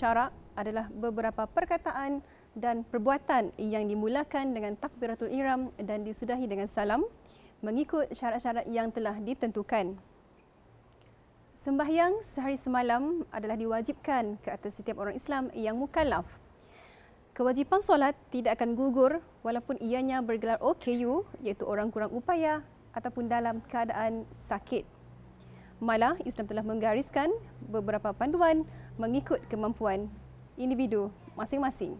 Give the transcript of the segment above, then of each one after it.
syarak adalah beberapa perkataan dan perbuatan yang dimulakan dengan takbiratul ihram dan disudahi dengan salam mengikut syarat-syarat yang telah ditentukan. Sembahyang sehari semalam adalah diwajibkan ke atas setiap orang Islam yang mukallaf. Kewajipan solat tidak akan gugur walaupun ianya bergelar OKU iaitu orang kurang upaya ataupun dalam keadaan sakit. Malah Islam telah menggariskan beberapa panduan mengikut kemampuan individu masing-masing.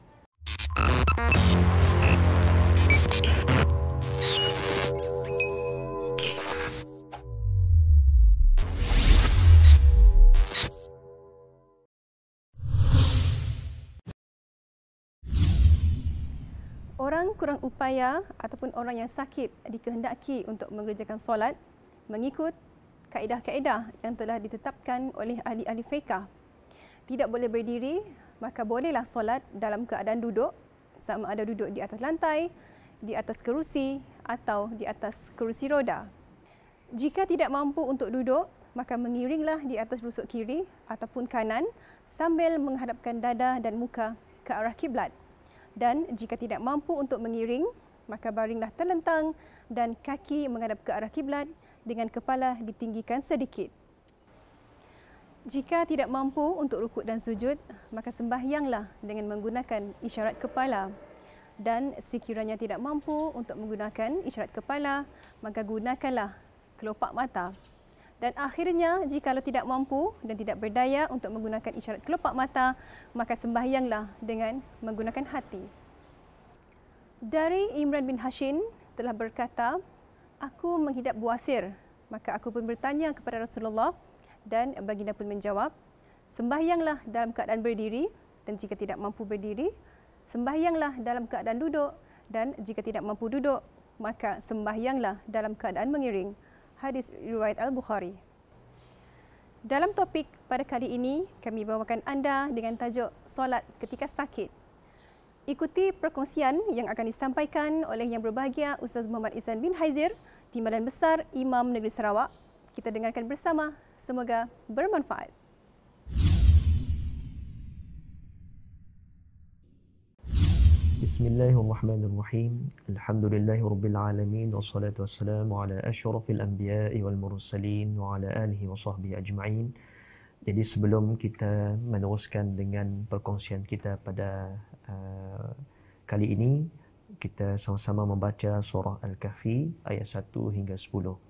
Orang kurang upaya ataupun orang yang sakit dikehendaki untuk mengerjakan solat mengikut kaedah-kaedah yang telah ditetapkan oleh ahli-ahli fiqah tidak boleh berdiri, maka bolehlah solat dalam keadaan duduk, sama ada duduk di atas lantai, di atas kerusi atau di atas kerusi roda. Jika tidak mampu untuk duduk, maka mengiringlah di atas rusuk kiri ataupun kanan sambil menghadapkan dada dan muka ke arah kiblat. Dan jika tidak mampu untuk mengiring, maka baringlah terlentang dan kaki menghadap ke arah kiblat dengan kepala ditinggikan sedikit. Jika tidak mampu untuk rukuk dan sujud, maka sembahyanglah dengan menggunakan isyarat kepala. Dan sekiranya tidak mampu untuk menggunakan isyarat kepala, maka gunakanlah kelopak mata. Dan akhirnya, jika tidak mampu dan tidak berdaya untuk menggunakan isyarat kelopak mata, maka sembahyanglah dengan menggunakan hati. Dari Imran bin Hashim telah berkata, Aku menghidap buasir, maka aku pun bertanya kepada Rasulullah dan baginda pun menjawab sembahyanglah dalam keadaan berdiri dan jika tidak mampu berdiri sembahyanglah dalam keadaan duduk dan jika tidak mampu duduk maka sembahyanglah dalam keadaan mengiring hadis riwayat al-Bukhari Dalam topik pada kali ini kami bawakan anda dengan tajuk solat ketika sakit Ikuti perkongsian yang akan disampaikan oleh yang berbahagia Ustaz Muhammad Isan bin Haizir, Timbalan Besar Imam Negeri Sarawak. Kita dengarkan bersama Semoga bermanfaat. Bismillahirrahmanirrahim. Alhamdulillahirabbil alamin wassalatu wassalamu ala asyrafil anbiya'i wal mursalin wa ala alihi wa sahbihi ajma'in. Jadi sebelum kita meneruskan dengan perkongsian kita pada uh, kali ini, kita sama-sama membaca surah Al-Kahfi ayat 1 hingga 10.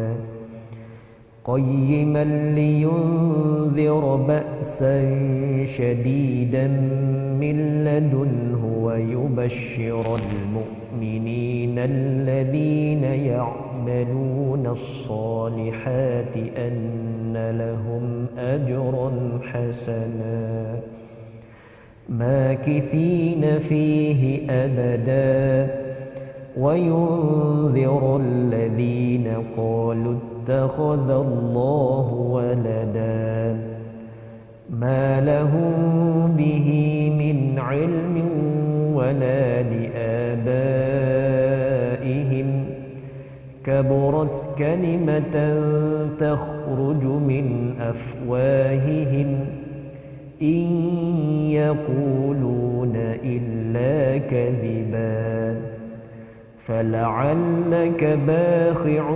قيما لينذر بأسا شديدا من لدنه ويبشر المؤمنين الذين يعملون الصالحات أن لهم أجرا حسنا ماكثين فيه أبدا وينذر الذين قالوا اتخذ الله ولدا ما لهم به من علم ولا لآبائهم كبرت كلمة تخرج من أفواههم إن يقولون إلا كذبا فلعلك باخع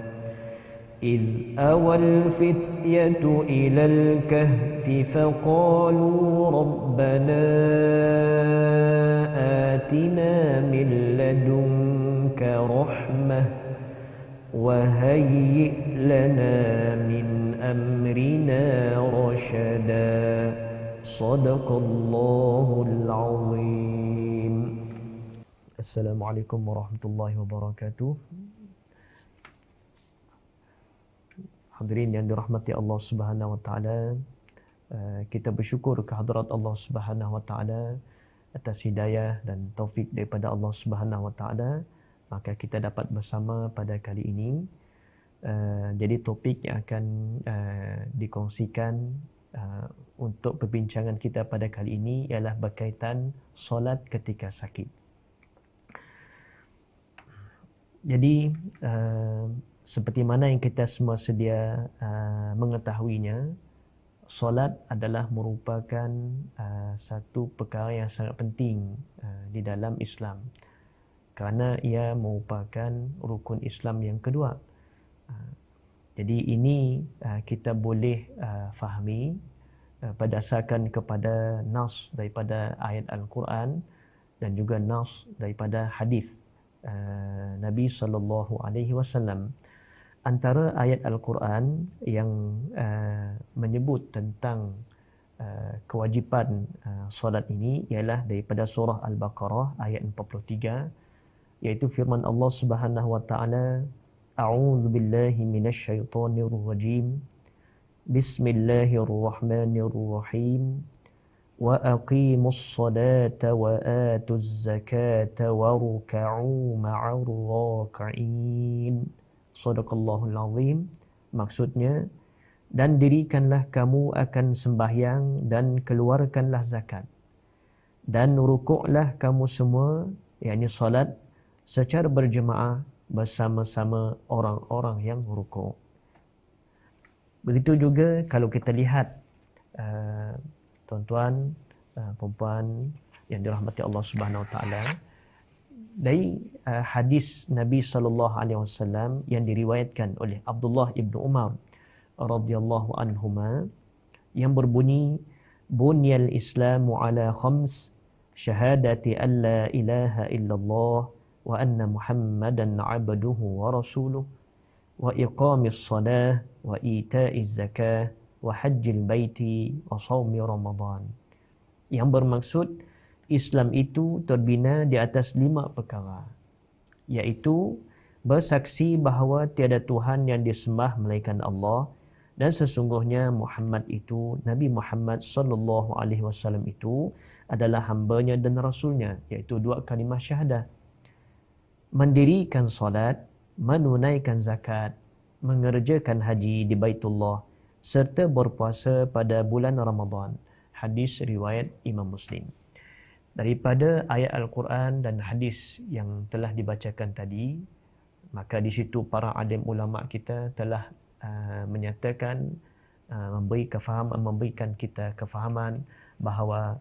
إذ أوى الفتية إلى الكهف فقالوا ربنا آتنا من لدنك رحمة وهيئ لنا من أمرنا رشدا صدق الله العظيم السلام عليكم ورحمة الله وبركاته Hadirin yang dirahmati Allah Subhanahu wa taala, eh, kita bersyukur kehadirat Allah Subhanahu wa taala atas hidayah dan taufik daripada Allah Subhanahu wa taala, maka kita dapat bersama pada kali ini. Eh, jadi topik yang akan eh, dikongsikan untuk perbincangan kita pada kali ini ialah berkaitan solat ketika sakit. Jadi, seperti mana yang kita semua sedia uh, mengetahuinya solat adalah merupakan uh, satu perkara yang sangat penting uh, di dalam Islam kerana ia merupakan rukun Islam yang kedua uh, jadi ini uh, kita boleh uh, fahami uh, berdasarkan kepada nas daripada ayat al-Quran dan juga nas daripada hadis uh, Nabi sallallahu alaihi wasallam antara ayat Al-Quran yang uh, menyebut tentang uh, kewajipan uh, solat ini ialah daripada surah Al-Baqarah ayat 43 iaitu firman Allah Subhanahu wa taala a'udzu billahi minasyaitonir rajim bismillahirrahmanirrahim wa aqimus salata wa atuz zakata wa ruk'u ma'ar rak'in Sadaqallahul Azim Maksudnya Dan dirikanlah kamu akan sembahyang Dan keluarkanlah zakat Dan rukuklah kamu semua Yang salat Secara berjemaah Bersama-sama orang-orang yang rukuk Begitu juga kalau kita lihat uh, Tuan-tuan, uh, eh, perempuan Yang dirahmati Allah Subhanahu Wa Taala dari uh, hadis Nabi sallallahu alaihi wasallam yang diriwayatkan oleh Abdullah ibn Umar radhiyallahu anhuma yang berbunyi bunyal islam ala khams syahadati alla ilaha illallah wa anna muhammadan abduhu wa rasuluh wa iqamis salah wa itaiz zakah wa hajjil baiti wa saumi ramadan yang bermaksud Islam itu terbina di atas lima perkara iaitu bersaksi bahawa tiada Tuhan yang disembah melainkan Allah dan sesungguhnya Muhammad itu Nabi Muhammad sallallahu alaihi wasallam itu adalah hambanya dan rasulnya iaitu dua kalimah syahadah mendirikan solat menunaikan zakat mengerjakan haji di Baitullah serta berpuasa pada bulan Ramadan hadis riwayat Imam Muslim daripada ayat al-Quran dan hadis yang telah dibacakan tadi maka di situ para alim ulama kita telah uh, menyatakan uh, memberi kefahaman memberikan kita kefahaman bahawa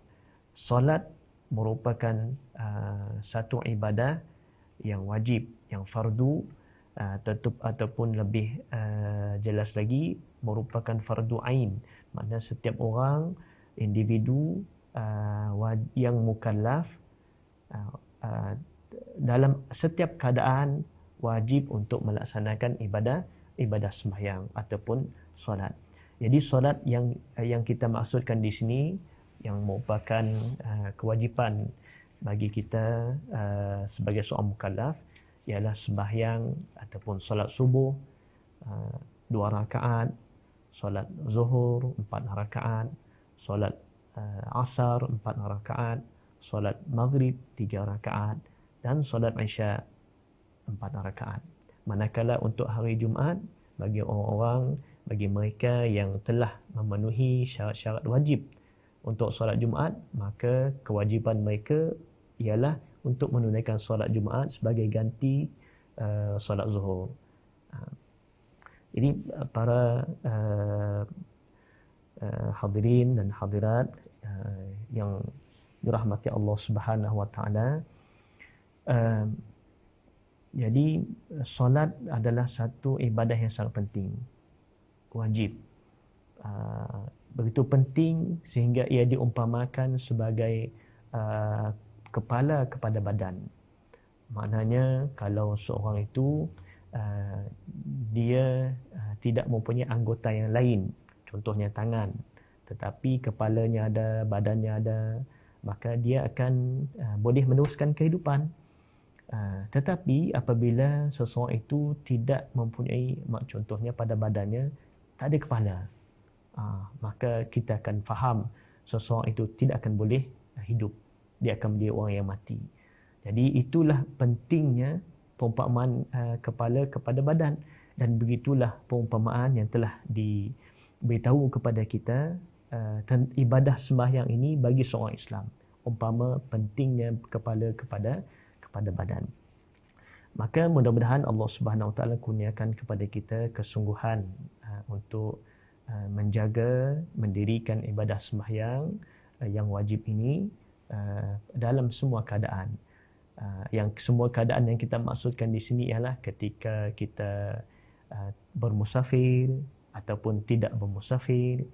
solat merupakan uh, satu ibadah yang wajib yang fardu uh, tetap ataupun lebih uh, jelas lagi merupakan fardu ain maknanya setiap orang individu uh, yang mukallaf uh, uh, dalam setiap keadaan wajib untuk melaksanakan ibadah ibadah sembahyang ataupun solat. Jadi solat yang uh, yang kita maksudkan di sini yang merupakan uh, kewajipan bagi kita uh, sebagai seorang mukallaf ialah sembahyang ataupun solat subuh uh, dua rakaat, solat zuhur empat rakaat, solat uh, asar empat rakaat, solat maghrib tiga rakaat dan solat isya empat rakaat. Manakala untuk hari Jumaat bagi orang-orang bagi mereka yang telah memenuhi syarat-syarat wajib untuk solat Jumaat maka kewajipan mereka ialah untuk menunaikan solat Jumaat sebagai ganti uh, solat Zuhur. Eh, ini para uh, uh, hadirin dan hadirat Uh, yang dirahmati Allah Subhanahu wa taala. Um, jadi solat adalah satu ibadah yang sangat penting. Wajib. Uh, begitu penting sehingga ia diumpamakan sebagai uh, kepala kepada badan. Maknanya kalau seorang itu dia tidak mempunyai anggota yang lain, contohnya tangan, tetapi kepalanya ada, badannya ada, maka dia akan uh, boleh meneruskan kehidupan. Uh, tetapi apabila seseorang itu tidak mempunyai mak contohnya pada badannya tak ada kepala uh, maka kita akan faham seseorang itu tidak akan boleh uh, hidup dia akan menjadi orang yang mati jadi itulah pentingnya perumpamaan uh, kepala kepada badan dan begitulah perumpamaan yang telah diberitahu kepada kita Eh, ibadah sembahyang ini bagi seorang Islam umpama pentingnya kepala kepada kepada badan maka mudah-mudahan Allah Subhanahu Wataala kurniakan kepada kita kesungguhan eh, untuk eh, menjaga mendirikan ibadah sembahyang yang wajib ini dalam semua keadaan yang semua keadaan yang kita maksudkan di sini ialah ketika kita bermusafir ataupun tidak bermusafir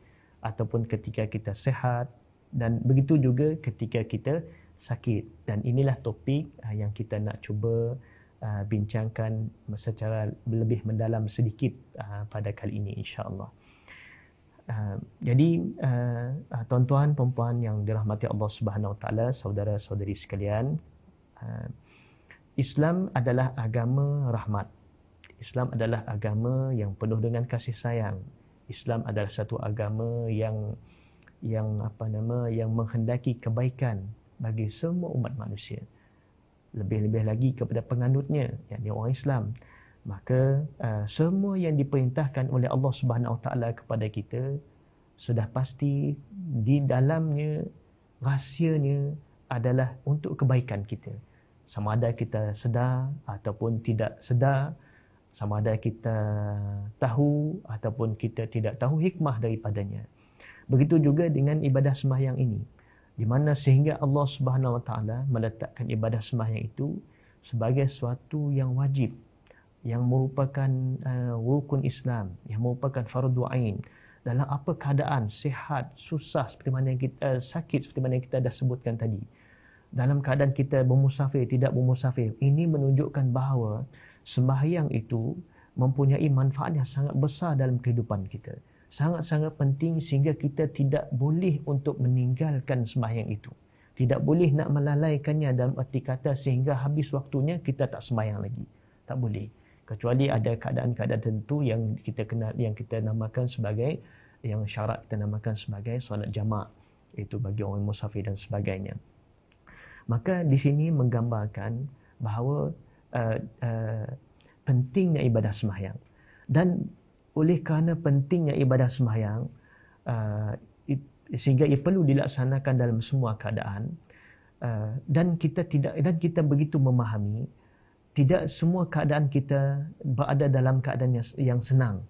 ataupun ketika kita sehat dan begitu juga ketika kita sakit dan inilah topik ah, yang kita nak cuba ah, bincangkan secara lebih mendalam sedikit ah, pada kali ini insyaallah. Jadi tuan-tuan puan-puan yang dirahmati Allah Subhanahu Wa Taala, saudara-saudari sekalian, Islam adalah agama rahmat. Islam adalah agama yang penuh dengan kasih sayang Islam adalah satu agama yang yang apa nama yang menghendaki kebaikan bagi semua umat manusia lebih-lebih lagi kepada penganutnya yakni orang Islam maka uh, semua yang diperintahkan oleh Allah Subhanahu taala kepada kita sudah pasti di dalamnya rahsianya adalah untuk kebaikan kita sama ada kita sedar ataupun tidak sedar sama ada kita tahu ataupun kita tidak tahu hikmah daripadanya begitu juga dengan ibadah sembahyang ini di mana sehingga Allah Subhanahu wa taala meletakkan ibadah sembahyang itu sebagai suatu yang wajib yang merupakan uh, rukun Islam yang merupakan fardu ain dalam apa keadaan sihat susah seperti mana yang kita uh, sakit seperti mana yang kita dah sebutkan tadi dalam keadaan kita bermusafir tidak bermusafir ini menunjukkan bahawa sembahyang itu mempunyai manfaat yang sangat besar dalam kehidupan kita. Sangat-sangat penting sehingga kita tidak boleh untuk meninggalkan sembahyang itu. Tidak boleh nak melalaikannya dalam erti kata sehingga habis waktunya kita tak sembahyang lagi. Tak boleh. Kecuali ada keadaan-keadaan tertentu yang kita kenal, yang kita namakan sebagai yang syarat kita namakan sebagai solat jama' itu bagi orang musafir dan sebagainya. Maka di sini menggambarkan bahawa Uh, uh, pentingnya ibadah semahyang. Dan oleh kerana pentingnya ibadah semahyang, uh, sehingga ia perlu dilaksanakan dalam semua keadaan, uh, dan kita tidak dan kita begitu memahami, tidak semua keadaan kita berada dalam keadaan yang, yang senang.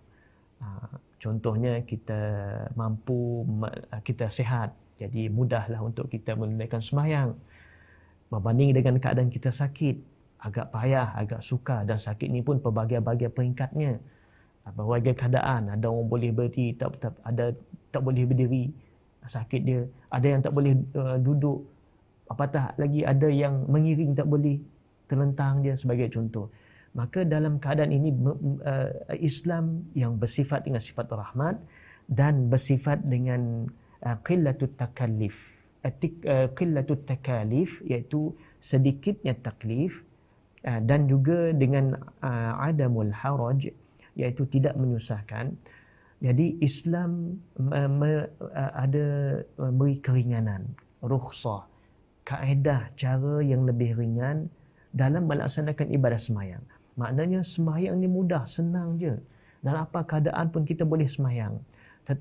Uh, contohnya kita mampu, uh, kita sehat, jadi mudahlah untuk kita menunaikan semahyang. Berbanding dengan keadaan kita sakit, agak payah, agak suka dan sakit ni pun pelbagai-bagai peringkatnya. Berbagai keadaan, ada orang boleh berdiri, tak, tak, ada tak boleh berdiri, sakit dia. Ada yang tak boleh uh, duduk, tak lagi ada yang mengiring tak boleh terlentang dia sebagai contoh. Maka dalam keadaan ini uh, Islam yang bersifat dengan sifat rahmat dan bersifat dengan uh, eh, qillatut takallif. Etik, uh, qillatut takallif iaitu sedikitnya taklif Ah, dan juga dengan uh, adamul haraj iaitu tidak menyusahkan jadi Islam uh, me, uh, ada memberi uh, keringanan rukhsah kaedah cara yang lebih ringan dalam melaksanakan ibadah semayang maknanya semayang ni mudah senang je dalam apa keadaan pun kita boleh semayang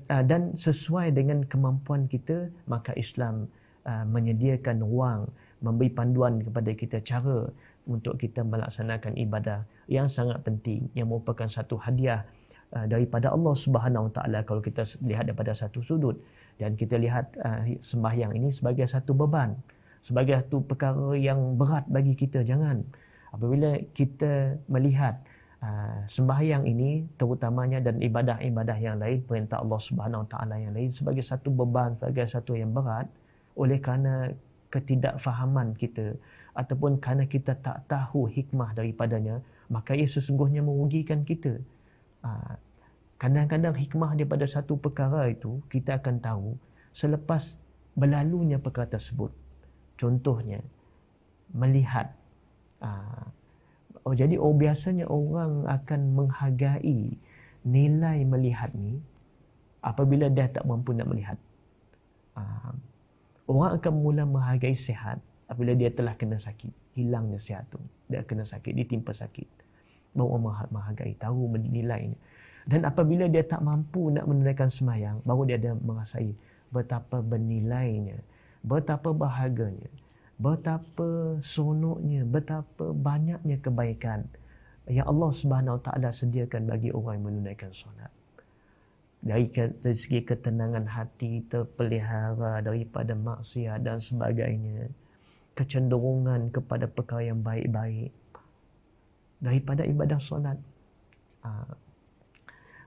dan sesuai dengan kemampuan kita maka Islam menyediakan ruang memberi panduan kepada kita cara untuk kita melaksanakan ibadah yang sangat penting yang merupakan satu hadiah uh, daripada Allah Subhanahu Wa Taala kalau kita lihat daripada satu sudut dan kita lihat uh, sembahyang ini sebagai satu beban sebagai satu perkara yang berat bagi kita jangan apabila kita melihat uh, sembahyang ini terutamanya dan ibadah-ibadah yang lain perintah Allah Subhanahu Wa Taala yang lain sebagai satu beban sebagai satu yang berat oleh kerana ketidakfahaman kita ataupun kerana kita tak tahu hikmah daripadanya, maka ia sesungguhnya merugikan kita. Ah, kadang-kadang hikmah daripada satu perkara itu, kita akan tahu selepas berlalunya perkara tersebut. Contohnya, melihat. Ah, oh, jadi, oh, biasanya orang akan menghargai nilai melihat ni apabila dia tak mampu nak melihat. Ah, orang akan mula menghargai sehat apabila dia telah kena sakit hilangnya sihat tu dia kena sakit ditimpa sakit bahawa Allah menghargai tahu menilai ini. dan apabila dia tak mampu nak menunaikan semayang baru dia ada mengasai betapa bernilainya betapa bahagianya, betapa sonoknya betapa banyaknya kebaikan yang Allah Subhanahu taala sediakan bagi orang yang menunaikan solat dari, dari segi ketenangan hati terpelihara daripada maksiat dan sebagainya kecenderungan kepada perkara yang baik-baik daripada ibadah solat. Ah,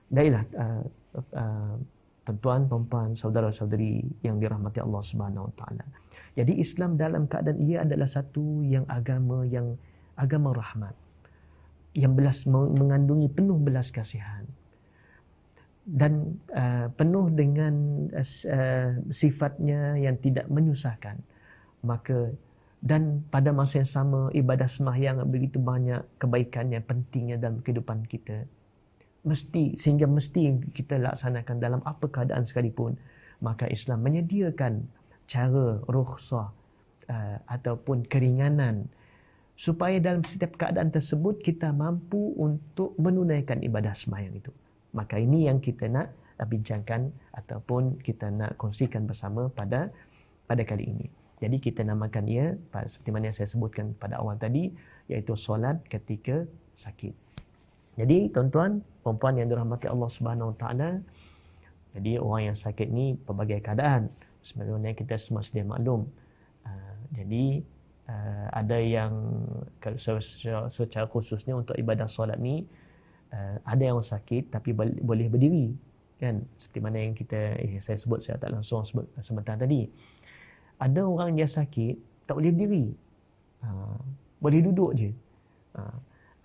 baiklah, ah, ah, tuan-tuan, perempuan, saudara-saudari yang dirahmati Allah Subhanahu Wa Taala. Jadi Islam dalam keadaan ia adalah satu yang agama yang agama rahmat yang belas mengandungi penuh belas kasihan dan uh, penuh dengan uh, sifatnya yang tidak menyusahkan maka dan pada masa yang sama ibadah semahyang begitu banyak kebaikan yang pentingnya dalam kehidupan kita mesti sehingga mesti kita laksanakan dalam apa keadaan sekalipun maka Islam menyediakan cara rukhsah uh, ataupun keringanan supaya dalam setiap keadaan tersebut kita mampu untuk menunaikan ibadah semayang itu. Maka ini yang kita nak bincangkan ataupun kita nak kongsikan bersama pada pada kali ini. Jadi kita namakan ia seperti mana yang saya sebutkan pada awal tadi iaitu solat ketika sakit. Jadi tuan-tuan, puan-puan yang dirahmati Allah Subhanahu Wa Taala, jadi orang yang sakit ni pelbagai keadaan. Sebenarnya kita semua sedia maklum. Uh, jadi uh, ada yang secara khususnya untuk ibadah solat ni uh, ada yang sakit tapi boleh berdiri kan seperti mana yang kita eh, saya sebut saya tak langsung sebut sebentar tadi ada orang yang sakit tak boleh berdiri ha, boleh duduk je ha,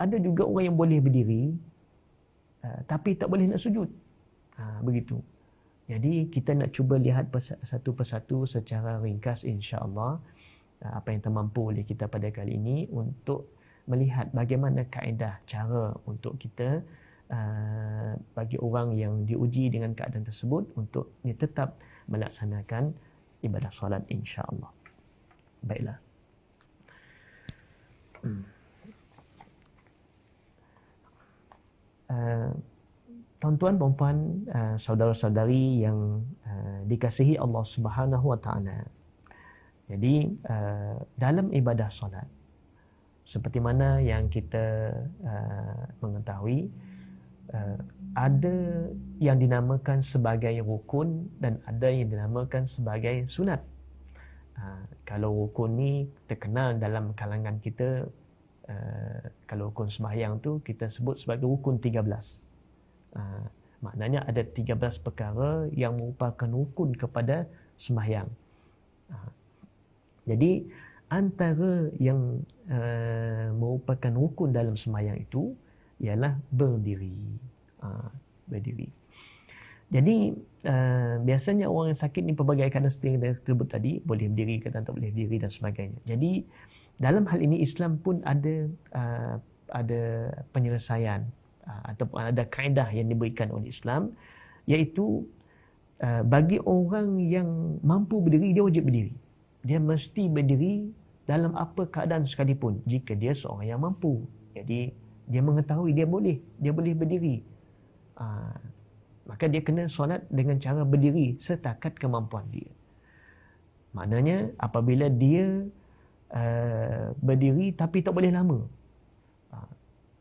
ada juga orang yang boleh berdiri ha, tapi tak boleh nak sujud ha, begitu jadi kita nak cuba lihat satu persatu secara ringkas insya Allah ha, apa yang termampu oleh kita pada kali ini untuk melihat bagaimana kaedah cara untuk kita ha, bagi orang yang diuji dengan keadaan tersebut untuk dia tetap melaksanakan ibadah solat insya-Allah. Baiklah. Hmm. Uh, puan-puan, uh, saudara-saudari yang uh, dikasihi Allah Subhanahu wa taala. Jadi, uh, dalam ibadah solat seperti mana yang kita uh, mengetahui uh, ada yang dinamakan sebagai rukun dan ada yang dinamakan sebagai sunat. Uh, kalau rukun ni terkenal dalam kalangan kita, uh, kalau rukun sembahyang tu kita sebut sebagai rukun 13. Uh, maknanya ada 13 perkara yang merupakan rukun kepada sembahyang. Uh, jadi antara yang uh, merupakan rukun dalam sembahyang itu ialah berdiri. Ha, berdiri. Jadi uh, biasanya orang yang sakit ni pelbagai kerana seperti yang kita tadi boleh berdiri ke tak boleh berdiri dan sebagainya. Jadi dalam hal ini Islam pun ada uh, ada penyelesaian uh, ataupun ada kaedah yang diberikan oleh Islam iaitu uh, bagi orang yang mampu berdiri dia wajib berdiri. Dia mesti berdiri dalam apa keadaan sekalipun jika dia seorang yang mampu. Jadi dia mengetahui dia boleh dia boleh berdiri ha, maka dia kena solat dengan cara berdiri setakat kemampuan dia maknanya apabila dia uh, berdiri tapi tak boleh lama ha,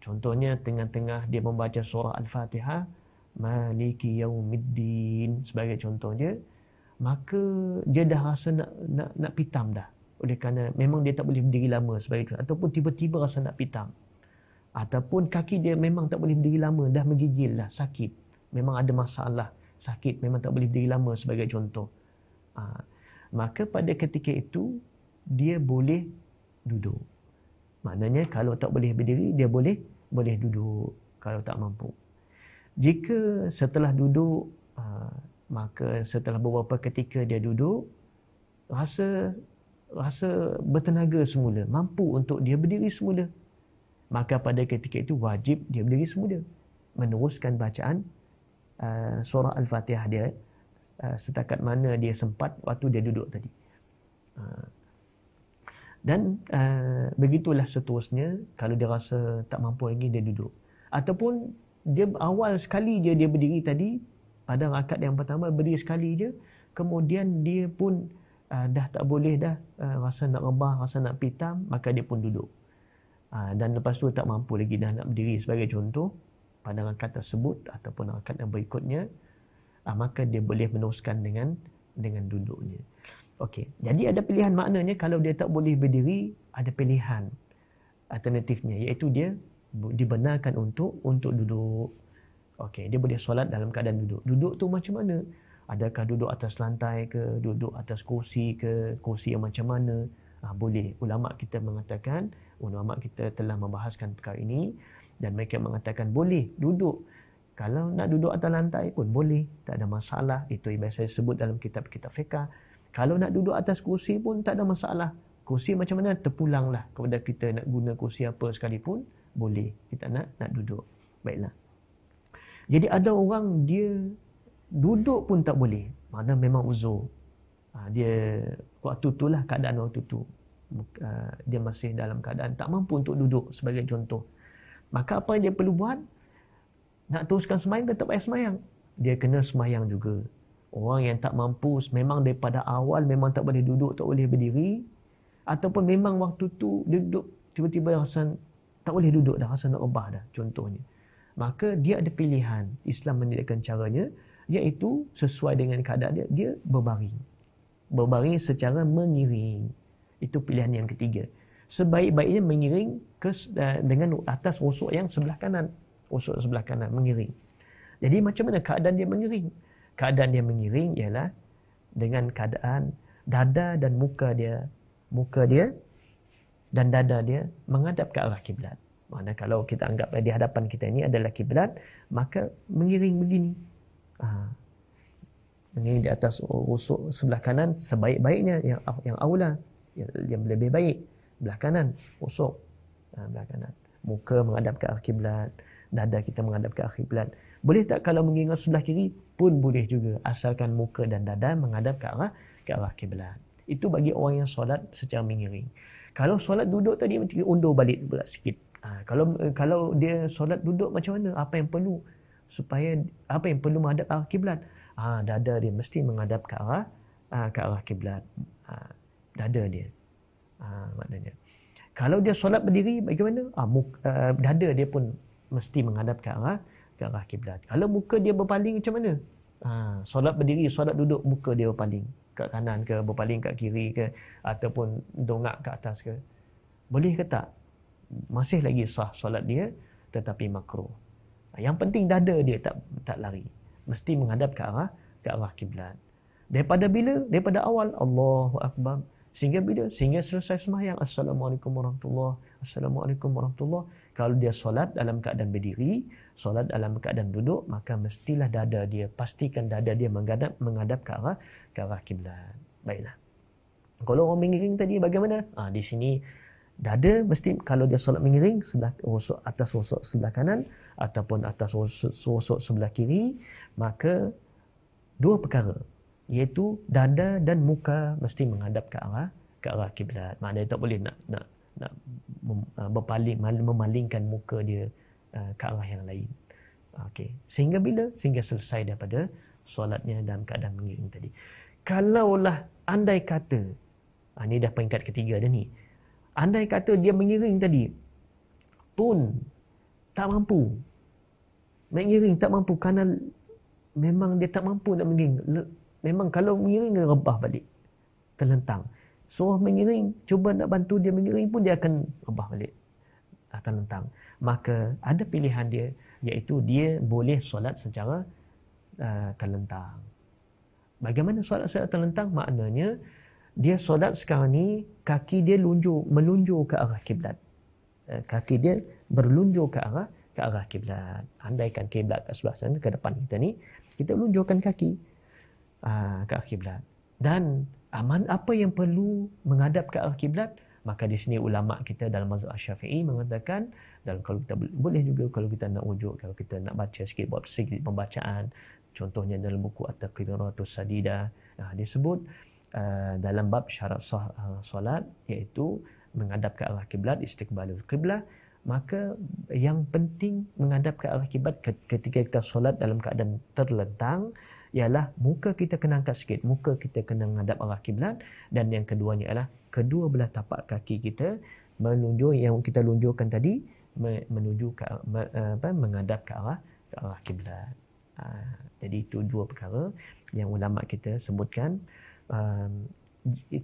contohnya tengah-tengah dia membaca surah al-fatihah maliki yaumiddin sebagai contohnya maka dia dah rasa nak nak nak pitam dah oleh kerana memang dia tak boleh berdiri lama sebagai contoh ataupun tiba-tiba rasa nak pitam ataupun kaki dia memang tak boleh berdiri lama dah menggigil lah sakit memang ada masalah sakit memang tak boleh berdiri lama sebagai contoh ha. maka pada ketika itu dia boleh duduk maknanya kalau tak boleh berdiri dia boleh boleh duduk kalau tak mampu jika setelah duduk ha, maka setelah beberapa ketika dia duduk rasa rasa bertenaga semula mampu untuk dia berdiri semula maka pada ketika itu wajib dia berdiri semula meneruskan bacaan uh, surah al-fatihah dia uh, setakat mana dia sempat waktu dia duduk tadi uh, dan uh, begitulah seterusnya kalau dia rasa tak mampu lagi dia duduk ataupun dia awal sekali je dia berdiri tadi pada rakaat yang pertama berdiri sekali je kemudian dia pun uh, dah tak boleh dah uh, rasa nak rebah rasa nak pitam maka dia pun duduk Ah, dan lepas tu tak mampu lagi dah nak berdiri sebagai contoh pada kata tersebut ataupun angkat yang berikutnya ah, maka dia boleh meneruskan dengan dengan duduknya okey jadi ada pilihan maknanya kalau dia tak boleh berdiri ada pilihan alternatifnya iaitu dia dibenarkan untuk untuk duduk okey dia boleh solat dalam keadaan duduk duduk tu macam mana adakah duduk atas lantai ke duduk atas kursi ke kursi yang macam mana uh, boleh ulama kita mengatakan ulama kita telah membahaskan perkara ini dan mereka mengatakan boleh duduk kalau nak duduk atas lantai pun boleh tak ada masalah itu yang biasa sebut dalam kitab kitab fiqah kalau nak duduk atas kursi pun tak ada masalah kursi macam mana terpulanglah kepada kita nak guna kursi apa sekalipun boleh kita nak nak duduk baiklah jadi ada orang dia duduk pun tak boleh mana memang uzur ah, dia waktu itulah keadaan waktu itu uh, dia masih dalam keadaan tak mampu untuk duduk sebagai contoh maka apa yang dia perlu buat nak teruskan semayang ke tak payah semayang dia kena semayang juga orang yang tak mampu memang daripada awal memang tak boleh duduk tak boleh berdiri ataupun memang waktu tu dia duduk tiba-tiba rasa tak boleh duduk dah rasa nak rebah dah contohnya maka dia ada pilihan Islam menyediakan caranya iaitu sesuai dengan keadaan dia dia berbaring berbaring secara mengiring. Itu pilihan yang ketiga. Sebaik-baiknya mengiring ke, eh, dengan atas rusuk yang sebelah kanan. Rusuk sebelah kanan, mengiring. Jadi macam mana keadaan dia mengiring? Keadaan dia mengiring ialah dengan keadaan dada dan muka dia. Muka dia dan dada dia menghadap ke arah kiblat. Mana kalau kita anggap di hadapan kita ini adalah kiblat, maka mengiring begini. Haa. Ah. Ini di atas rusuk sebelah kanan sebaik-baiknya yang yang aula yang, yang lebih baik belah kanan rusuk ha, belah kanan muka menghadap ke kiblat dada kita menghadap ke kiblat boleh tak kalau mengingat sebelah kiri pun boleh juga asalkan muka dan dada menghadap ke arah ke arah kiblat itu bagi orang yang solat secara mengiring kalau solat duduk tadi mesti undur balik pula sikit ha, kalau kalau dia solat duduk macam mana apa yang perlu supaya apa yang perlu menghadap arah kiblat Ah dada dia mesti menghadap ke arah ha, ke arah kiblat ha, dada dia ha, maknanya kalau dia solat berdiri bagaimana ah muka, ha, dada dia pun mesti menghadap ke arah ke arah kiblat kalau muka dia berpaling macam mana ha, solat berdiri solat duduk muka dia berpaling ke kanan ke berpaling ke kiri ke ataupun dongak ke atas ke boleh ke tak masih lagi sah solat dia tetapi makruh yang penting dada dia tak tak lari mesti menghadap ke arah ke arah kiblat. Daripada bila? Daripada awal Allahu akbar sehingga bila? Sehingga selesai sembahyang assalamualaikum warahmatullahi assalamualaikum warahmatullahi kalau dia solat dalam keadaan berdiri, solat dalam keadaan duduk, maka mestilah dada dia pastikan dada dia menghadap menghadap ke arah ke arah kiblat. Baiklah. Kalau orang mengiring tadi bagaimana? ha, di sini dada mesti kalau dia solat mengiring sebelah rusuk atas rusuk sebelah kanan ataupun atas rusuk, sebelah kiri maka dua perkara iaitu dada dan muka mesti menghadap ke arah ke arah kiblat maknanya tak boleh nak nak nak uh, berpaling memalingkan muka dia uh, ke arah yang lain okey sehingga bila sehingga selesai daripada solatnya dalam keadaan mengiring tadi kalaulah andai kata ini ah, dah peringkat ketiga dah ni andai kata dia mengiring tadi pun tak mampu mengiring tak mampu kerana memang dia tak mampu nak mengiring. Memang kalau mengiring, rebah balik. Terlentang. Suruh mengiring, cuba nak bantu dia mengiring pun dia akan rebah balik. Ah, terlentang. Maka ada pilihan dia, iaitu dia boleh solat secara uh, terlentang. Bagaimana solat secara terlentang? Maknanya, dia solat sekarang ni, kaki dia lunjur, melunjur ke arah kiblat. Eh, kaki dia berlunjur ke arah ke arah kiblat. Andaikan kiblat ke sebelah sana, ke depan kita ni, kita lunjurkan kaki ke al qiblat dan aman apa yang perlu menghadap ke al qiblat maka di sini ulama kita dalam mazhab syafi'i mengatakan dan kalau kita boleh juga kalau kita nak wujud kalau kita nak baca sikit buat sikit pembacaan contohnya dalam buku at-taqiratus sadida nah, dia sebut ah, dalam bab syarat sah ah, solat iaitu menghadap ke arah kiblat istiqbalul kiblah maka yang penting menghadap ke arah kiblat ketika kita solat dalam keadaan terlentang ialah muka kita kena angkat sikit muka kita kena menghadap arah kiblat dan yang keduanya ialah kedua belah tapak kaki kita melunjur yang kita lunjurkan tadi menuju ke eh, apa menghadap ke arah ke arah kiblat ha, jadi itu dua perkara yang ulama kita sebutkan um,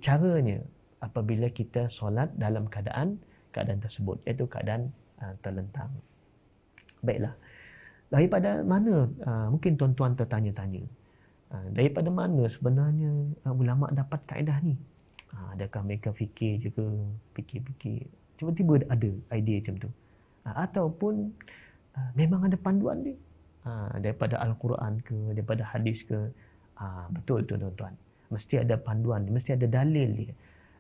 caranya apabila kita solat dalam keadaan keadaan tersebut iaitu keadaan uh, terlentang baiklah daripada mana uh, mungkin tuan-tuan tertanya-tanya uh, daripada mana sebenarnya uh, ulama dapat kaedah ni uh, adakah mereka fikir juga fikir-fikir tiba-tiba ada idea macam tu uh, ataupun uh, memang ada panduan dia uh, daripada al-Quran ke daripada hadis ke uh, betul tu tuan-tuan mesti ada panduan mesti ada dalil dia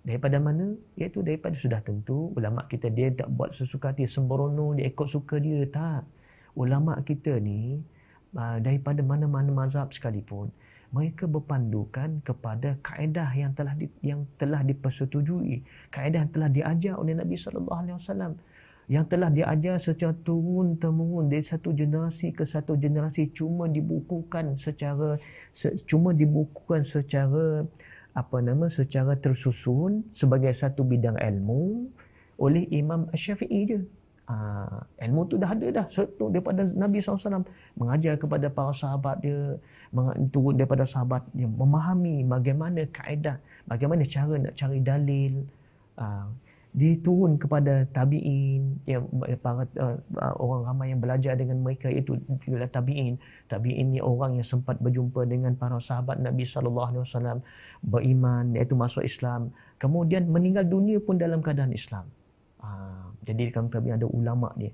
daripada mana iaitu daripada sudah tentu ulama kita dia tak buat sesuka dia sembrono dia ikut suka dia tak ulama kita ni ah, daripada mana-mana mazhab sekalipun mereka berpandukan kepada kaedah yang telah di, yang telah dipersetujui kaedah yang telah diajar oleh Nabi sallallahu alaihi wasallam yang telah diajar secara turun temurun dari satu generasi ke satu generasi cuma dibukukan secara se, cuma dibukukan secara uh, apa nama secara tersusun sebagai satu bidang ilmu oleh Imam Syafi'i je. Uh, ilmu tu dah ada dah satu daripada Nabi SAW mengajar kepada para sahabat dia turun daripada sahabat yang memahami bagaimana kaedah bagaimana cara nak cari dalil ah, diturun kepada tabiin ya para uh, orang ramai yang belajar dengan mereka itu ialah tabiin tabiin ni orang yang sempat berjumpa dengan para sahabat Nabi sallallahu alaihi wasallam beriman iaitu masuk Islam kemudian meninggal dunia pun dalam keadaan Islam uh, jadi kan tabiin ada ulama dia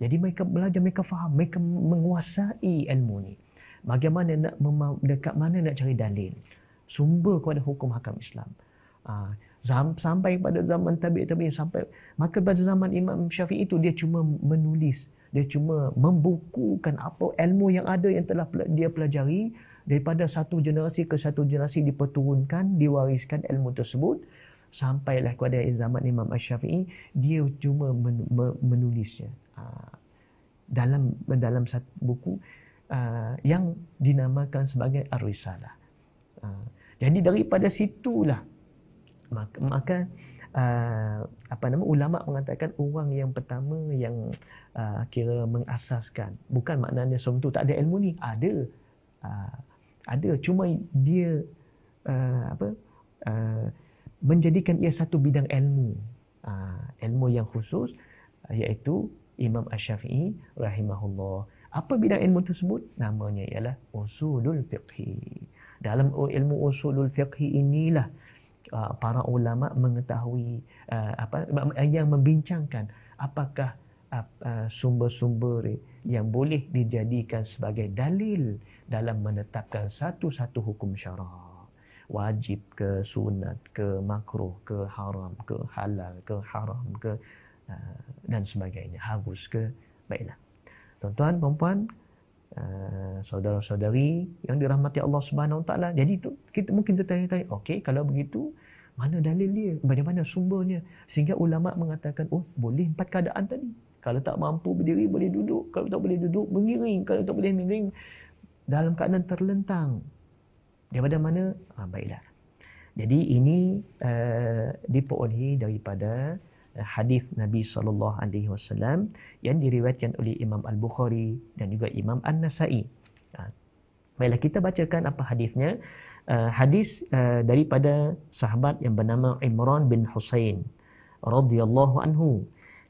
jadi mereka belajar mereka faham mereka menguasai ilmu ni bagaimana nak mema- dekat mana nak cari dalil sumber kepada hukum hakam Islam uh, sampai pada zaman tabi' tabi' sampai maka pada zaman Imam Syafi'i itu dia cuma menulis dia cuma membukukan apa ilmu yang ada yang telah dia pelajari daripada satu generasi ke satu generasi diperturunkan diwariskan ilmu tersebut sampailah kepada zaman Imam Syafi'i dia cuma menulisnya ha, dalam dalam satu buku ha, yang dinamakan sebagai ar-risalah ha, jadi daripada situlah maka, maka Uh, apa nama ulama mengatakan uang yang pertama yang uh, kira mengasaskan bukan maknanya som tu tak ada ilmu ni ada uh, ada cuma dia uh, apa uh, menjadikan ia satu bidang ilmu uh, ilmu yang khusus uh, iaitu Imam Asy-Syafi'i rahimahullah apa bidang ilmu tersebut namanya ialah usulul fiqhi dalam ilmu usulul fiqhi inilah Uh, para ulama mengetahui uh, apa eh, yang membincangkan apakah uh, sumber-sumber yang boleh dijadikan sebagai dalil dalam menetapkan satu-satu hukum syarak wajib ke sunat ke makruh ke haram ke halal ke haram ke dan sebagainya harus ke baiklah tuan-tuan puan-puan Eh, saudara-saudari yang dirahmati Allah Subhanahu Wa Taala. Jadi itu kita mungkin tertanya-tanya, okey kalau begitu mana dalil dia? Bagaimana sumbernya? Sehingga ulama mengatakan, oh boleh empat keadaan tadi. Kalau tak mampu berdiri boleh duduk, kalau tak boleh duduk mengiring, kalau tak boleh mengiring dalam keadaan terlentang. Daripada mana? Ah, baiklah. Jadi ini uh, diperolehi daripada hadis Nabi sallallahu alaihi wasallam yang diriwayatkan oleh Imam Al-Bukhari dan juga Imam An-Nasa'i. Ha. Baiklah kita bacakan apa hadisnya. Ha, hadis ha, daripada sahabat yang bernama Imran bin Husain radhiyallahu anhu.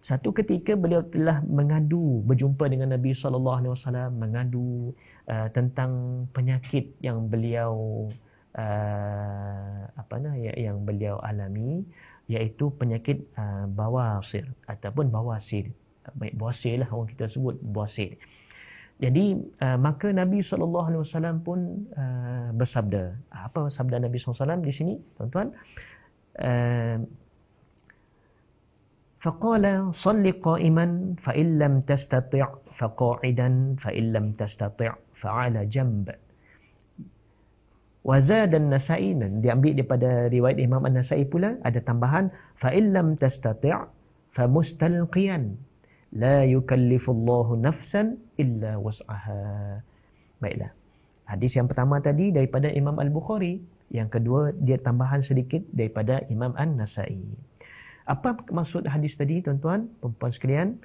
Satu ketika beliau telah mengadu berjumpa dengan Nabi sallallahu alaihi wasallam mengadu tentang penyakit yang beliau apa nah yang beliau alami iaitu penyakit uh, ah, bawasir ataupun bawasir baik bawasir lah orang kita sebut bawasir jadi uh, maka Nabi SAW pun uh, bersabda apa sabda Nabi SAW di sini tuan-tuan فقال صل قائما فإن لم تستطع فقاعدا فإن لم تستطع فعلى جنب Waza dan Nasai diambil daripada riwayat Imam An-Nasai pula ada tambahan fa illam tastati' fa mustalqiyan la yukallifullahu nafsan illa wus'aha. Baiklah. Hadis yang pertama tadi daripada Imam Al-Bukhari, yang kedua dia tambahan sedikit daripada Imam An-Nasai. Apa maksud hadis tadi tuan-tuan, puan-puan sekalian?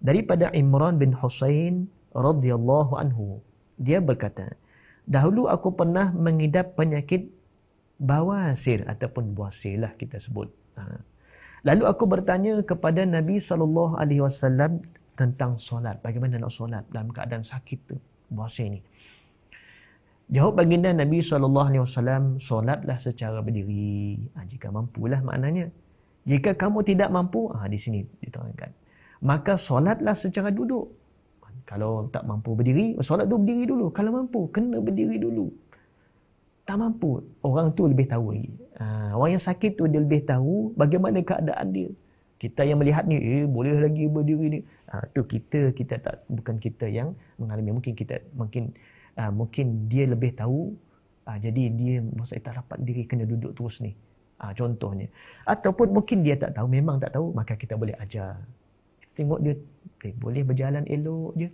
Daripada Imran bin Husain radhiyallahu anhu, dia berkata, dahulu aku pernah mengidap penyakit bawasir ataupun buasir lah kita sebut. Ha. Lalu aku bertanya kepada Nabi saw tentang solat. Bagaimana nak solat dalam keadaan sakit tu, buasir ni. Jawab baginda Nabi saw solatlah secara berdiri. Ha, jika mampulah maknanya. Jika kamu tidak mampu, ha, di sini diterangkan. Maka solatlah secara duduk. Kalau tak mampu berdiri, solat tu berdiri dulu. Kalau mampu, kena berdiri dulu. Tak mampu, orang tu lebih tahu lagi. Ha, orang yang sakit tu dia lebih tahu bagaimana keadaan dia. Kita yang melihat ni, eh boleh lagi berdiri ni. Ha, tu kita, kita tak, bukan kita yang mengalami. Mungkin kita, mungkin ha, mungkin dia lebih tahu. Ha, jadi dia, masa tak dapat diri, kena duduk terus ni. Ha, contohnya. Ataupun mungkin dia tak tahu, memang tak tahu, maka kita boleh ajar tengok dia eh, boleh berjalan elok je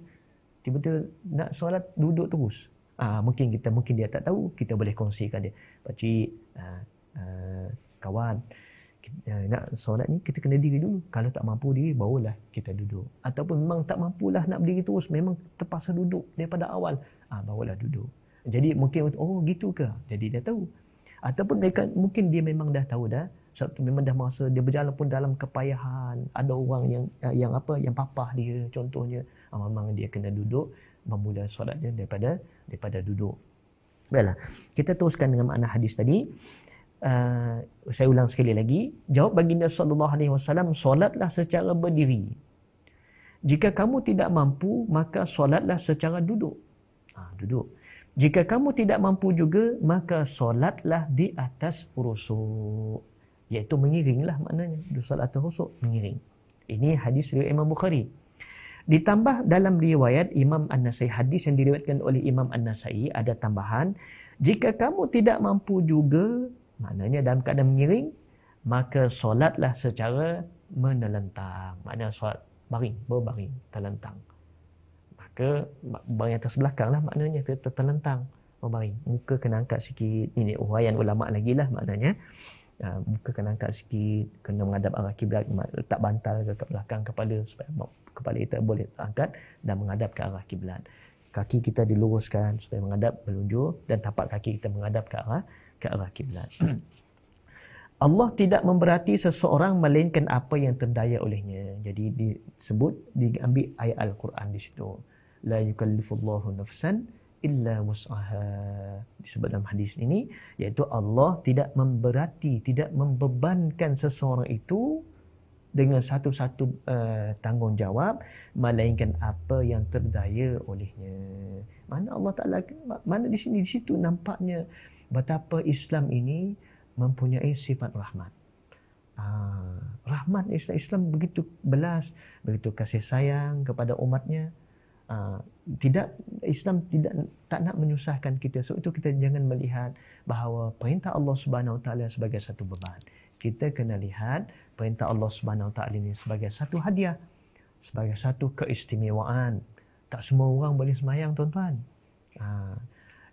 tiba-tiba nak solat duduk terus ah mungkin kita mungkin dia tak tahu kita boleh kongsikan dia pak cik ah, ah, kawan eh, nak solat ni kita kena diri dulu kalau tak mampu diri barulah kita duduk ataupun memang tak mampulah nak berdiri terus memang terpaksa duduk daripada awal ah barulah duduk jadi mungkin oh gitu ke jadi dia tahu ataupun mereka mungkin dia memang dah tahu dah sebab tu memang dah masa dia berjalan pun dalam kepayahan ada orang yang eh, yang apa yang papa dia contohnya ah, memang dia kena duduk memula solatnya daripada daripada duduk baiklah kita teruskan dengan makna hadis tadi uh, saya ulang sekali lagi jawab baginda sallallahu alaihi wasallam solatlah secara berdiri jika kamu tidak mampu maka solatlah secara duduk ha, duduk jika kamu tidak mampu juga maka solatlah di atas rusuk iaitu lah maknanya salat husuk mengiring ini hadis riwayat Imam Bukhari ditambah dalam riwayat Imam An-Nasai hadis yang diriwayatkan oleh Imam An-Nasai ada tambahan jika kamu tidak mampu juga maknanya dalam keadaan mengiring maka solatlah secara menelentang Maknanya solat baring berbaring terlentang maka baring atas belakang lah maknanya terlentang berbaring muka kena angkat sikit ini uraian ulama lagi lah maknanya ha, muka kena angkat sikit kena menghadap arah kiblat letak bantal ke belakang kepala supaya kepala kita boleh angkat dan menghadap ke arah kiblat kaki kita diluruskan supaya menghadap melunjur dan tapak kaki kita menghadap ke arah ke arah kiblat Allah tidak memberati seseorang melainkan apa yang terdaya olehnya. Jadi disebut diambil ayat Al-Quran di situ. La yukallifullahu nafsan illa wus'aha disebut dalam hadis ini iaitu Allah tidak memberati tidak membebankan seseorang itu dengan satu-satu uh, tanggungjawab melainkan apa yang terdaya olehnya mana Allah Taala mana di sini di situ nampaknya betapa Islam ini mempunyai sifat rahmat Ah, rahmat Islam, Islam begitu belas, begitu kasih sayang kepada umatnya uh, tidak Islam tidak tak nak menyusahkan kita sebab itu kita jangan melihat bahawa perintah Allah Subhanahu Wa Taala sebagai satu beban kita kena lihat perintah Allah Subhanahu Wa Taala ini sebagai satu hadiah sebagai satu keistimewaan tak semua orang boleh semayang tuan-tuan uh,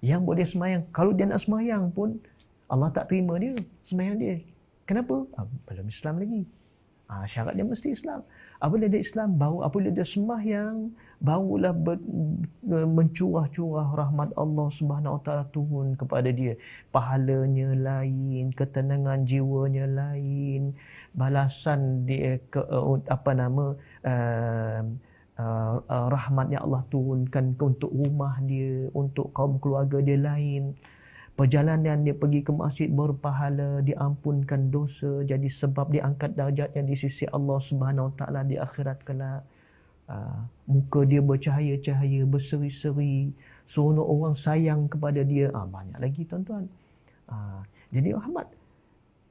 yang boleh semayang kalau dia nak semayang pun Allah tak terima dia semayang dia kenapa uh, belum Islam lagi uh, syarat dia mesti Islam apabila dia Islam bau apabila dia sembahyang barulah ber, mencurah-curah rahmat Allah Subhanahu taala turun kepada dia pahalanya lain ketenangan jiwanya lain balasan dia ke, uh, apa nama uh, uh, uh, rahmat yang Allah turunkan untuk rumah dia untuk kaum keluarga dia lain perjalanan dia pergi ke masjid berpahala diampunkan dosa jadi sebab diangkat darjatnya di sisi Allah Subhanahu taala di akhirat kelak Ah, muka dia bercahaya-cahaya, berseri-seri, Sono orang sayang kepada dia. Aa, ah, banyak lagi tuan-tuan. Aa, ah, jadi Ahmad,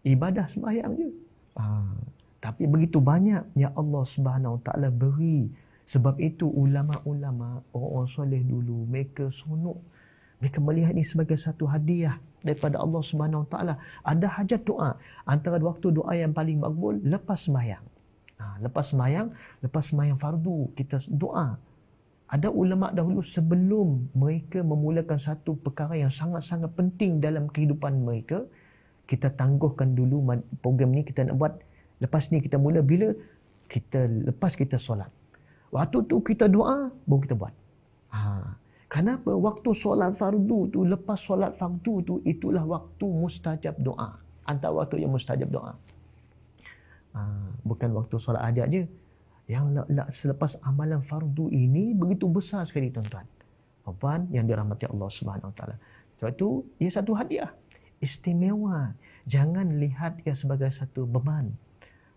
ibadah sembahyang je. Aa, tapi begitu banyak yang Allah Subhanahu Taala beri. Sebab itu ulama-ulama, orang-orang soleh dulu, mereka seronok. Mereka melihat ini sebagai satu hadiah daripada Allah Subhanahu Taala. Ada hajat doa antara waktu doa yang paling makbul lepas sembahyang. Ha, lepas semayang, lepas semayang fardu, kita doa. Ada ulama dahulu sebelum mereka memulakan satu perkara yang sangat-sangat penting dalam kehidupan mereka, kita tangguhkan dulu program ni kita nak buat. Lepas ni kita mula bila kita lepas kita solat. Waktu tu kita doa, baru kita buat. Ha. Kenapa waktu solat fardu tu, lepas solat fardu tu, itulah waktu mustajab doa. Antara waktu yang mustajab doa. Ha, bukan waktu solat hajat je. Yang la, la, selepas amalan fardu ini begitu besar sekali tuan-tuan. Puan yang dirahmati Allah Subhanahu Wa Taala. Sebab itu ia satu hadiah istimewa. Jangan lihat ia sebagai satu beban.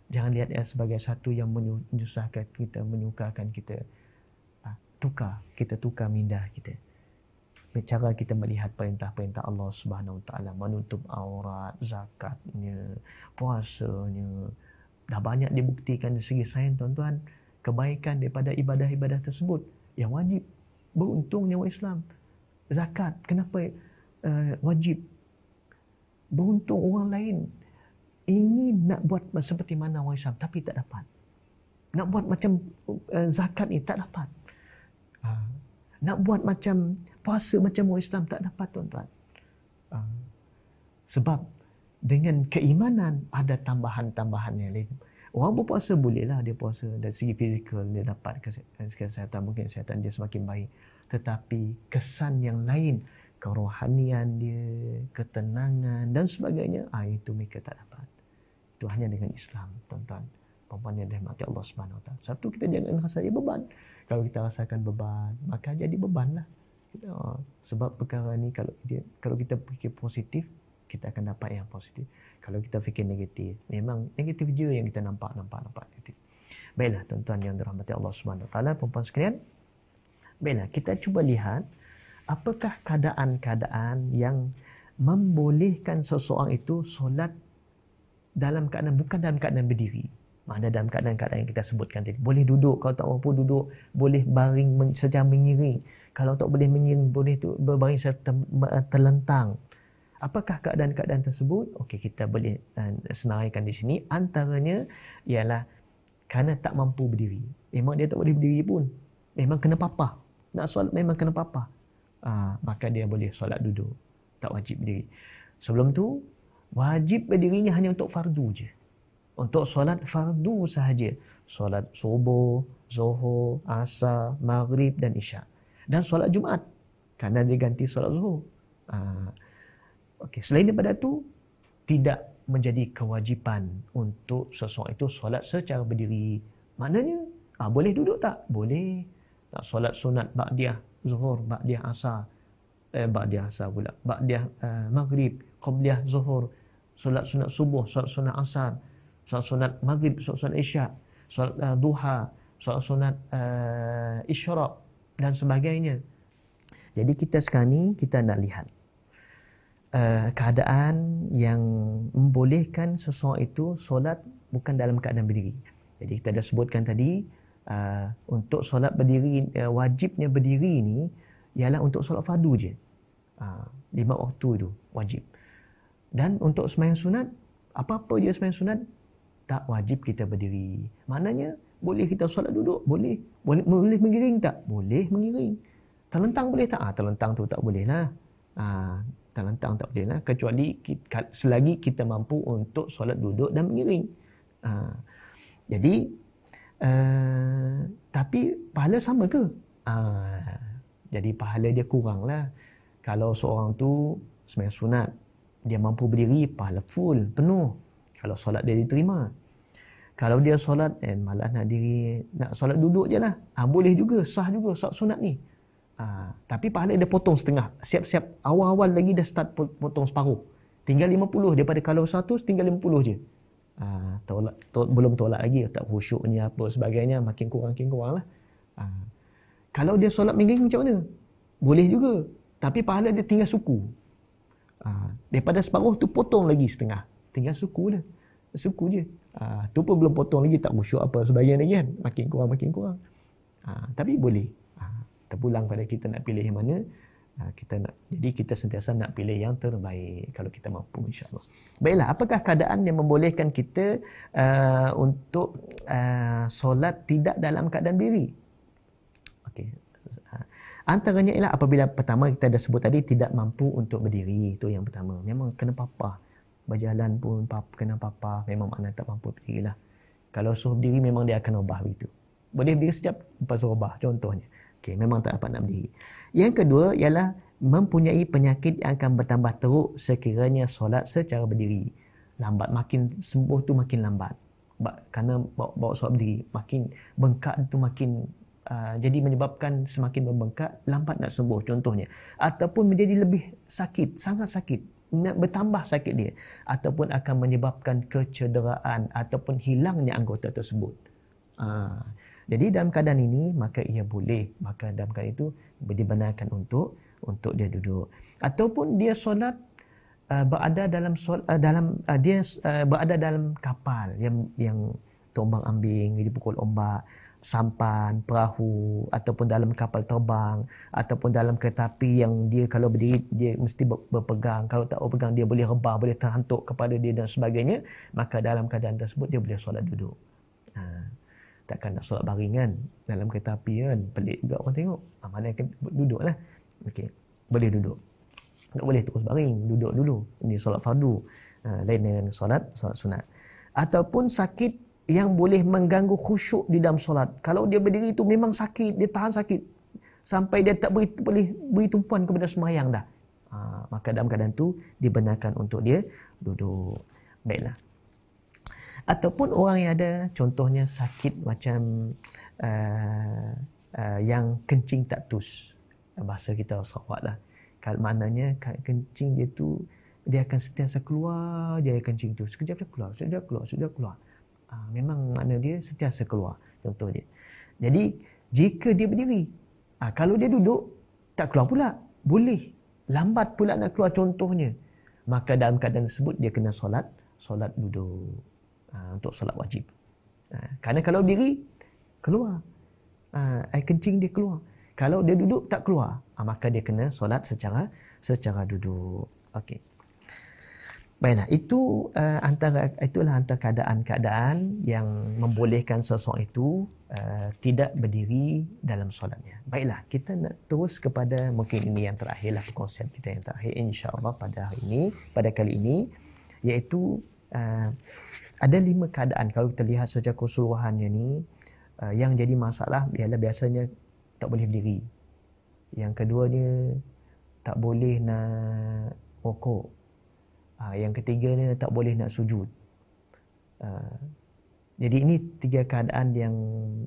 Jangan lihat ia sebagai satu yang menyusahkan kita, menyukarkan kita. Ha, tukar, kita tukar minda kita cara kita melihat perintah-perintah Allah Subhanahu Wa Taala menutup aurat, zakatnya, puasanya, dah banyak dibuktikan dari segi sains tuan-tuan kebaikan daripada ibadah-ibadah tersebut yang wajib beruntung nyawa Islam zakat kenapa uh, wajib beruntung orang lain ingin nak buat seperti mana orang Islam tapi tak dapat nak buat macam uh, zakat ni tak dapat uh. nak buat macam puasa macam orang Islam tak dapat tuan-tuan uh. sebab dengan keimanan ada tambahan-tambahan yang lain. Orang berpuasa bolehlah dia puasa dari segi fizikal dia dapat kesihatan mungkin kesihatan dia semakin baik. Tetapi kesan yang lain kerohanian dia, ketenangan dan sebagainya, ah, itu mereka tak dapat. Itu hanya dengan Islam, tuan-tuan. Perempuan yang dihormati Allah Subhanahu SWT. Satu, kita jangan rasa dia beban. Kalau kita rasakan beban, maka jadi bebanlah. Ah, sebab perkara ni kalau dia, kalau kita fikir positif, kita akan dapat yang positif. Kalau kita fikir negatif, memang negatif je yang kita nampak, nampak, nampak Baiklah, tuan-tuan yang dirahmati Allah SWT, perempuan sekalian. Baiklah, kita cuba lihat apakah keadaan-keadaan yang membolehkan seseorang itu solat dalam keadaan, bukan dalam keadaan berdiri. Mana dalam keadaan-keadaan yang kita sebutkan tadi. Boleh duduk, kalau tak mampu duduk, boleh baring secara mengiring. Kalau tak boleh mengiring, boleh tu, berbaring terlentang. Apakah keadaan-keadaan tersebut? Okey, kita boleh eh, senaraikan di sini. Antaranya ialah kerana tak mampu berdiri. Memang dia tak boleh berdiri pun. Memang kena papa. Nak solat memang kena papa. Uh, ah, maka dia boleh solat duduk. Tak wajib berdiri. Sebelum tu, wajib berdiri ni hanya untuk fardu je. Untuk solat fardu sahaja. Solat subuh, zuhur, asar, maghrib dan isyak. Dan solat Jumaat. Kerana dia ganti solat zuhur. Uh, Okey, selain daripada tu, tidak menjadi kewajipan untuk seseorang itu solat secara berdiri. Maknanya, ah boleh duduk tak? Boleh. Nak solat sunat ba'diyah zuhur, ba'diyah asar. Eh, ba'diyah asar pula. Ba'diyah eh, maghrib, qabliyah zuhur. Solat sunat subuh, solat sunat asar. Solat sunat maghrib, solat sunat isyak. Solat eh, duha, solat sunat eh, isyarak dan sebagainya. Jadi kita sekarang ni, kita nak lihat. Eh, keadaan yang membolehkan seseorang itu solat bukan dalam keadaan berdiri. Jadi kita dah sebutkan tadi uh, untuk solat berdiri uh, wajibnya berdiri ini ialah untuk solat fardu je. Uh, lima waktu itu wajib. Dan untuk sembahyang sunat apa-apa je sembahyang sunat tak wajib kita berdiri. Maknanya boleh kita solat duduk, boleh. Boleh, boleh mengiring tak? Boleh mengiring. Terlentang boleh tak? Ah, terlentang tu tak boleh lah. Ah, tak lantang tak boleh lah. Kecuali selagi kita mampu untuk solat duduk dan mengiring. Ha. Jadi, uh, tapi pahala sama ke? Ha. Jadi pahala dia kurang lah. Kalau seorang tu semayang sunat, dia mampu berdiri, pahala full, penuh. Kalau solat dia diterima. Kalau dia solat, eh, malah nak diri, nak solat duduk je lah. Ha, boleh juga, sah juga sah sunat ni. Ha, tapi pahala dia potong setengah. Siap-siap awal-awal lagi dah start potong separuh. Tinggal 50 daripada kalau 100 tinggal 50 je. Ha, tolak, to, belum tolak lagi tak khusyuk ni apa sebagainya makin kurang makin kurang lah. Ha, kalau dia solat minggu macam mana? Boleh juga. Tapi pahala dia tinggal suku. Ha, daripada separuh tu potong lagi setengah. Tinggal suku dah, Suku je. Ha, tu pun belum potong lagi tak khusyuk apa sebagainya lagi kan. Makin kurang makin kurang. Ha, tapi Boleh terpulang pada kita nak pilih yang mana ha, kita nak jadi kita sentiasa nak pilih yang terbaik kalau kita mampu insyaallah. Baiklah, apakah keadaan yang membolehkan kita uh, untuk uh, solat tidak dalam keadaan diri? Okey. Ha, antaranya ialah apabila pertama kita dah sebut tadi tidak mampu untuk berdiri itu yang pertama. Memang kena papa. Berjalan pun kena papa, memang makna tak mampu berdirilah. Kalau suruh berdiri memang dia akan obah begitu. Boleh berdiri sekejap lepas obah contohnya. Okay, memang tak dapat nak berdiri. Yang kedua ialah mempunyai penyakit yang akan bertambah teruk sekiranya solat secara berdiri. Lambat makin sembuh tu makin lambat. Kerana bawa, bawa solat berdiri, makin bengkak tu makin uh, jadi menyebabkan semakin membengkak, lambat nak sembuh contohnya. Ataupun menjadi lebih sakit, sangat sakit bertambah sakit dia ataupun akan menyebabkan kecederaan ataupun hilangnya anggota tersebut. Uh, jadi dalam keadaan ini maka ia boleh maka dalam keadaan itu dibenarkan untuk untuk dia duduk ataupun dia solat uh, berada dalam sol, uh, dalam uh, dia uh, berada dalam kapal yang yang tombang ambing di pukul ombak sampan perahu ataupun dalam kapal terbang ataupun dalam kereta api yang dia kalau berdiri dia mesti berpegang kalau tak berpegang dia boleh rebah boleh terhantuk kepada dia dan sebagainya maka dalam keadaan tersebut dia boleh solat duduk uh takkan nak solat baringan dalam kereta api kan pelik juga orang tengok ah, mana akan duduk lah okay. boleh duduk tak boleh terus baring duduk dulu ini solat fardu ha, lain dengan solat solat sunat ataupun sakit yang boleh mengganggu khusyuk di dalam solat kalau dia berdiri itu memang sakit dia tahan sakit sampai dia tak beri, boleh beri tumpuan kepada semayang dah ha, maka dalam keadaan tu dibenarkan untuk dia duduk baiklah ataupun orang yang ada contohnya sakit macam uh, uh, yang kencing tak tus bahasa kita sahabat lah kalau maknanya kencing dia tu dia akan sentiasa keluar dia akan kencing tu sekejap dia keluar sekejap keluar sekejap keluar uh, memang makna dia sentiasa keluar contoh dia jadi jika dia berdiri uh, kalau dia duduk tak keluar pula boleh lambat pula nak keluar contohnya maka dalam keadaan tersebut dia kena solat solat duduk ha, untuk solat wajib. Ha, ah, karena kalau diri, keluar. Ha, air kencing dia keluar. Kalau dia duduk, tak keluar. Ha, maka dia kena solat secara secara duduk. Okey. Baiklah, itu uh, antara itulah antara keadaan-keadaan yang membolehkan seseorang itu uh, tidak berdiri dalam solatnya. Baiklah, kita nak terus kepada mungkin ini yang terakhirlah konsep kita yang terakhir insya-Allah pada hari ini, pada kali ini iaitu uh, ada lima keadaan kalau kita lihat secara keseluruhannya ni uh, yang jadi masalah ialah biasanya tak boleh berdiri yang kedua ni tak boleh nak rokok uh, yang ketiga ni tak boleh nak sujud uh, jadi ini tiga keadaan yang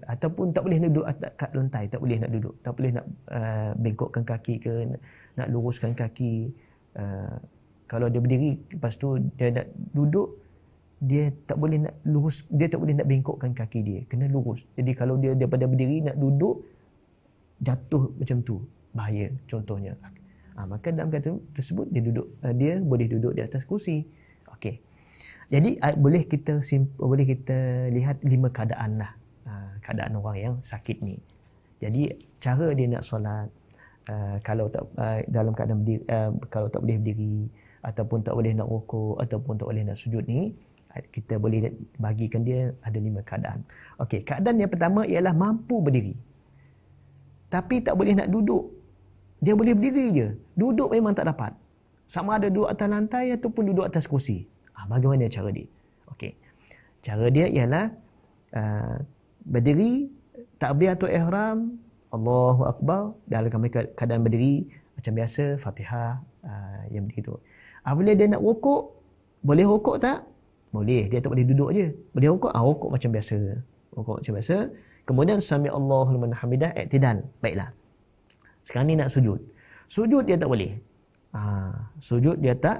ataupun tak boleh nak duduk kat lantai, tak boleh nak duduk, tak boleh nak uh, bengkokkan kaki ke nak, nak luruskan kaki. Uh, kalau dia berdiri lepas tu dia nak duduk dia tak boleh nak lurus dia tak boleh nak bengkokkan kaki dia kena lurus jadi kalau dia daripada berdiri nak duduk jatuh macam tu bahaya contohnya ha, maka dalam kata tersebut dia duduk ah, dia boleh duduk di atas kursi okey jadi ah, boleh kita boleh kita lihat lima keadaan lah keadaan orang yang sakit ni jadi cara dia nak solat kalau tak dalam keadaan berdiri, kalau tak boleh berdiri ataupun tak boleh nak rokok ataupun tak boleh nak sujud ni kita boleh bagikan dia ada lima keadaan. Okey, keadaan yang pertama ialah mampu berdiri. Tapi tak boleh nak duduk. Dia boleh berdiri je. Duduk memang tak dapat. Sama ada duduk atas lantai ataupun duduk atas kursi. Ah, bagaimana cara dia? Okey. Cara dia ialah uh, berdiri takbir atau ihram Allahu Akbar dalam keadaan berdiri macam biasa Fatihah uh, yang begitu. Apabila dia nak rukuk boleh rukuk tak? Boleh, dia tak boleh duduk je. Boleh rukuk, ah rukuk macam biasa. Rukuk macam biasa. Kemudian sami Allahu liman hamidah i'tidal. Baiklah. Sekarang ni nak sujud. Sujud dia tak boleh. Ah, ha, sujud dia tak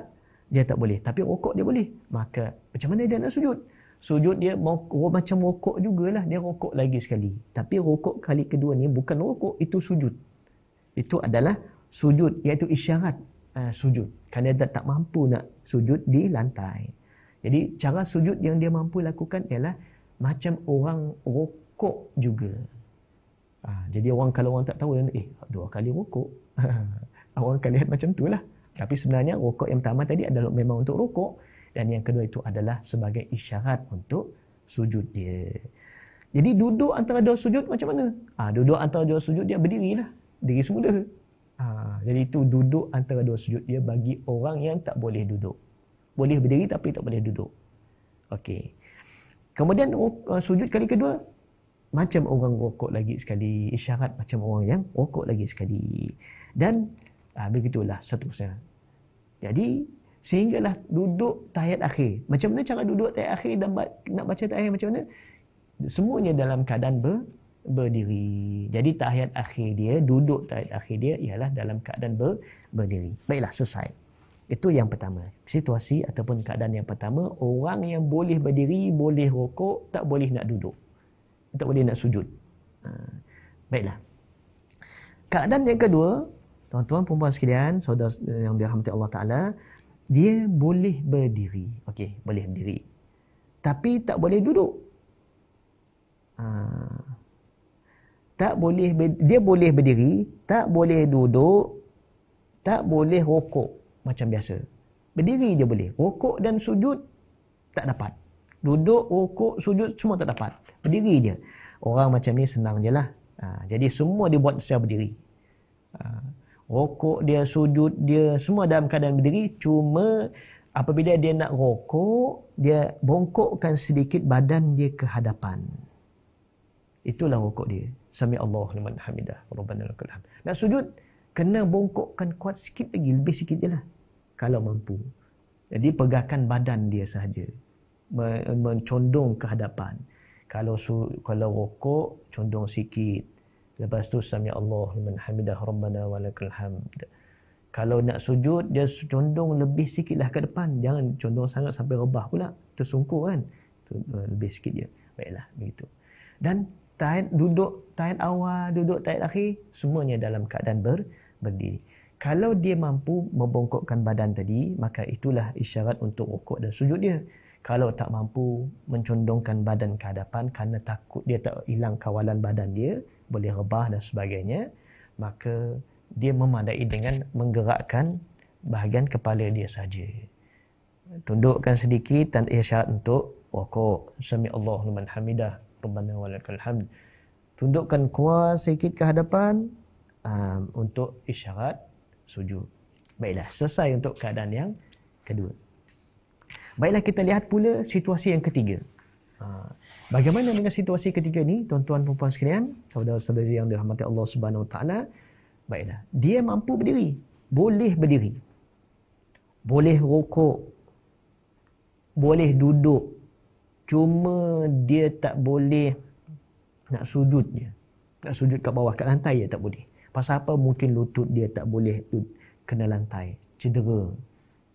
dia tak boleh. Tapi rukuk dia boleh. Maka macam mana dia nak sujud? Sujud dia mau macam rukuk jugalah. Dia rukuk lagi sekali. Tapi rukuk kali kedua ni bukan rukuk. Itu sujud. Itu adalah sujud. Iaitu isyarat uh, sujud. Kerana dia tak mampu nak sujud di lantai. Jadi cara sujud yang dia mampu lakukan ialah macam orang rokok juga. Ha, jadi orang kalau orang tak tahu, eh dua kali rokok. orang akan lihat macam tu lah. Tapi sebenarnya rokok yang pertama tadi adalah memang untuk rokok. Dan yang kedua itu adalah sebagai isyarat untuk sujud dia. Jadi duduk antara dua sujud macam mana? Ha, duduk antara dua sujud dia berdiri lah, Diri semula. Ha, jadi itu duduk antara dua sujud dia bagi orang yang tak boleh duduk boleh berdiri tapi tak boleh duduk. Okey. Kemudian oh, uh, sujud kali kedua macam orang rokok lagi sekali, isyarat macam orang yang rokok lagi sekali. Dan ha, begitulah seterusnya. Jadi sehinggalah duduk tahiyat akhir. Macam mana cara duduk tahiyat akhir dan nak baca tahiyat macam mana? Semuanya dalam keadaan ber, berdiri. Jadi tahiyat akhir dia, duduk tahiyat akhir dia ialah dalam keadaan ber, berdiri. Baiklah, selesai. Itu yang pertama. Situasi ataupun keadaan yang pertama, orang yang boleh berdiri, boleh rokok, tak boleh nak duduk. Tak boleh nak sujud. Ha. Baiklah. Keadaan yang kedua, tuan-tuan, perempuan sekalian, saudara yang dirahmati Allah Ta'ala, dia boleh berdiri. Okey, boleh berdiri. Tapi tak boleh duduk. Ha. Tak boleh dia boleh berdiri, tak boleh duduk, tak boleh rokok macam biasa. Berdiri dia boleh. Rokok dan sujud tak dapat. Duduk, rokok, sujud semua tak dapat. Berdiri dia. Orang macam ni senang je lah. Ha, jadi semua dia buat secara berdiri. Ha, rokok dia, sujud dia, semua dalam keadaan berdiri. Cuma apabila dia nak rokok, dia bongkokkan sedikit badan dia ke hadapan. Itulah rokok dia. Sami Allah liman hamidah. Rabbana lakul Nak sujud, kena bongkokkan kuat sikit lagi. Lebih sikit je lah kalau mampu. Jadi pegahkan badan dia sahaja. Mencondong ke hadapan. Kalau su, kalau rokok, condong sikit. Lepas tu sami Allah liman hamidah rabbana walakal hamd. Kalau nak sujud, dia condong lebih sikitlah ke depan. Jangan condong sangat sampai rebah pula. Tersungkur kan. Lebih sikit je. Baiklah, begitu. Dan tahan, duduk tahan awal, duduk tahan akhir, semuanya dalam keadaan ber, berdiri kalau dia mampu membongkokkan badan tadi maka itulah isyarat untuk rukuk dan sujud dia kalau tak mampu mencondongkan badan ke hadapan kerana takut dia tak hilang kawalan badan dia boleh rebah dan sebagainya maka dia memadai dengan menggerakkan bahagian kepala dia saja tundukkan sedikit dan isyarat untuk rukuk sami Allahu liman hamidah rabbana walakal hamd tundukkan kuasa sedikit ke hadapan um, untuk isyarat sujud. Baiklah, selesai untuk keadaan yang kedua. Baiklah, kita lihat pula situasi yang ketiga. Ha, bagaimana dengan situasi ketiga ini, tuan-tuan perempuan sekalian, saudara-saudari yang dirahmati Allah Subhanahu Taala, baiklah, dia mampu berdiri, boleh berdiri, boleh rokok, boleh duduk, cuma dia tak boleh nak sujudnya, nak sujud kat bawah, kat lantai dia tak boleh. Pasal apa mungkin lutut dia tak boleh kena lantai. Cedera.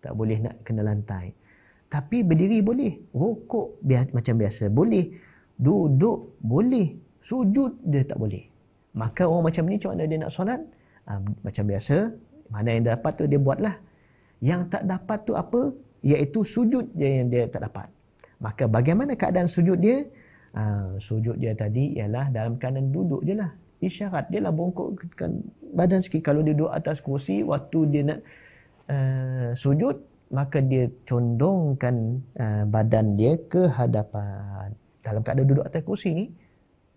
Tak boleh nak kena lantai. Tapi berdiri boleh. Rokok biasa, macam biasa boleh. Duduk boleh. Sujud dia tak boleh. Maka orang macam ni macam mana dia nak solat? Ha, macam biasa. Mana yang dapat tu dia buatlah. Yang tak dapat tu apa? Iaitu sujud dia yang dia tak dapat. Maka bagaimana keadaan sujud dia? Ha, sujud dia tadi ialah dalam keadaan duduk je lah isyarat dia lah bongkok kan badan sikit kalau dia duduk atas kursi waktu dia nak uh, sujud maka dia condongkan uh, badan dia ke hadapan dalam keadaan duduk atas kursi ni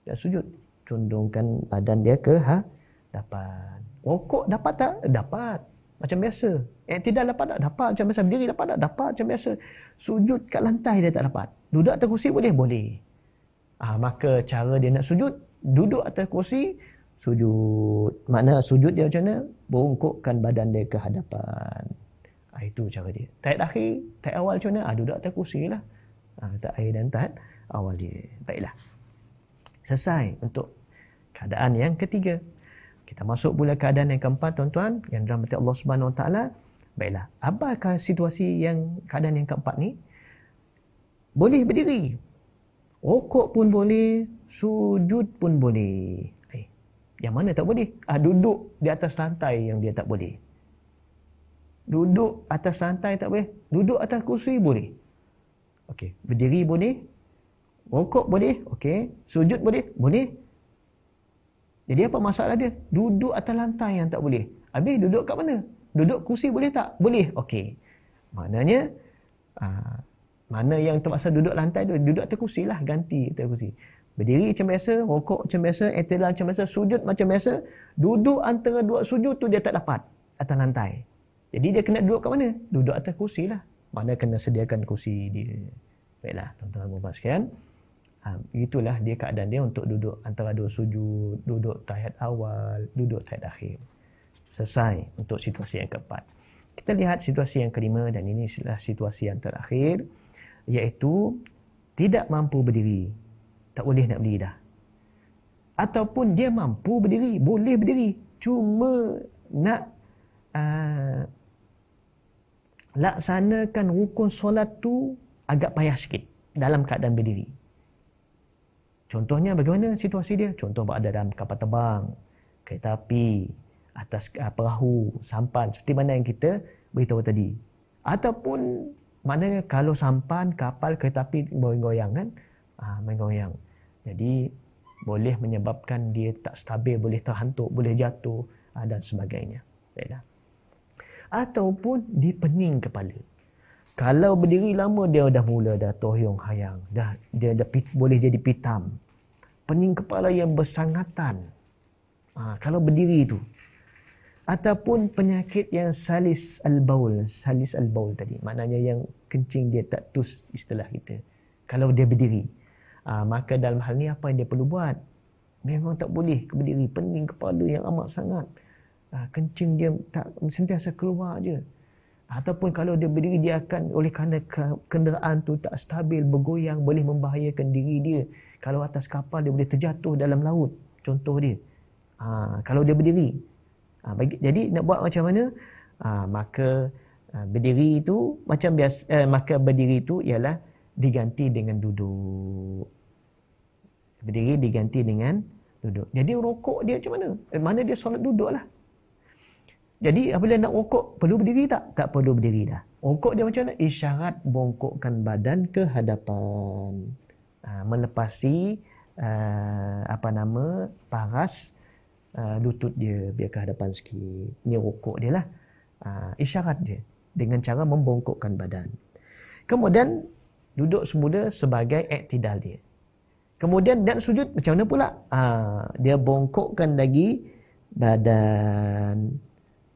dia sujud condongkan badan dia ke hadapan rokok dapat tak eh, dapat macam biasa Yang tidak dapat tak dapat macam biasa berdiri dapat tak dapat macam biasa sujud kat lantai dia tak dapat duduk atas kursi boleh boleh ah maka cara dia nak sujud duduk atas kursi sujud makna sujud dia macam mana bungkukkan badan dia ke hadapan ha, itu cara dia tahap akhir tahap awal macam mana ha, duduk atas kursi lah ha, ah, tahap akhir dan tak awal dia baiklah selesai untuk keadaan yang ketiga kita masuk pula keadaan yang keempat tuan-tuan yang dirahmati Allah Subhanahu Wa baiklah apakah situasi yang keadaan yang keempat ni boleh berdiri Rokok pun boleh, sujud pun boleh. Eh, yang mana tak boleh? Ah, duduk di atas lantai yang dia tak boleh. Duduk atas lantai tak boleh. Duduk atas kursi boleh. Okey, berdiri boleh. Rokok boleh, okey. Sujud boleh, boleh. Jadi apa masalah dia? Duduk atas lantai yang tak boleh. Habis duduk kat mana? Duduk kursi boleh tak? Boleh. Okey. Maknanya, aa, ah, mana yang terpaksa duduk lantai tu, duduk atas kursi lah, ganti atas kursi. Berdiri macam biasa, rokok macam biasa, etelan macam biasa, sujud macam biasa. Duduk antara dua sujud tu dia tak dapat atas lantai. Jadi dia kena duduk kat mana? Duduk atas kursi lah. Mana kena sediakan kursi dia. Baiklah, tuan-tuan dan sekalian. Ha, itulah dia keadaan dia untuk duduk antara dua sujud, duduk tahiyat awal, duduk tahiyat akhir. Selesai untuk situasi yang keempat. Kita lihat situasi yang kelima dan ini adalah situasi yang terakhir iaitu tidak mampu berdiri tak boleh nak berdiri dah ataupun dia mampu berdiri boleh berdiri cuma nak uh, laksanakan rukun solat tu agak payah sikit dalam keadaan berdiri contohnya bagaimana situasi dia contoh ada dalam kapal terbang kereta api atas ah, perahu sampan seperti mana yang kita beritahu tadi ataupun Maknanya kalau sampan, kapal, kereta api goyang-goyang kan? Ah, ha, goyang. Jadi boleh menyebabkan dia tak stabil, boleh terhantuk, boleh jatuh ha, dan sebagainya. Baiklah. Ataupun dipening kepala. Kalau berdiri lama dia dah mula dah toyong hayang, dah dia dah pit, boleh jadi pitam. Pening kepala yang bersangatan. Ha, kalau berdiri tu, ataupun penyakit yang salis al-baul salis al-baul tadi maknanya yang kencing dia tak tus istilah kita kalau dia berdiri ah, maka dalam hal ni apa yang dia perlu buat memang tak boleh ke berdiri pening kepala yang amat sangat ah, kencing dia tak sentiasa keluar aje ataupun kalau dia berdiri dia akan oleh kerana kenderaan tu tak stabil bergoyang boleh membahayakan diri dia kalau atas kapal dia boleh terjatuh dalam laut contoh dia ah, kalau dia berdiri Ha, bagi, jadi nak buat macam mana? Ha, maka ha, berdiri itu macam biasa eh, maka berdiri itu ialah diganti dengan duduk. Berdiri diganti dengan duduk. Jadi rokok dia macam mana? Eh, mana dia solat duduklah. Jadi apabila nak rokok perlu berdiri tak? Tak perlu berdiri dah. Rokok dia macam mana? Isyarat bongkokkan badan ke hadapan. Ha, melepasi uh, apa nama paras Ah, lutut dia biar ke hadapan sikit ni rukuk dia lah uh, isyarat dia dengan cara membongkokkan badan kemudian duduk semula sebagai iktidal dia kemudian dan sujud macam mana pula uh, dia bongkokkan lagi badan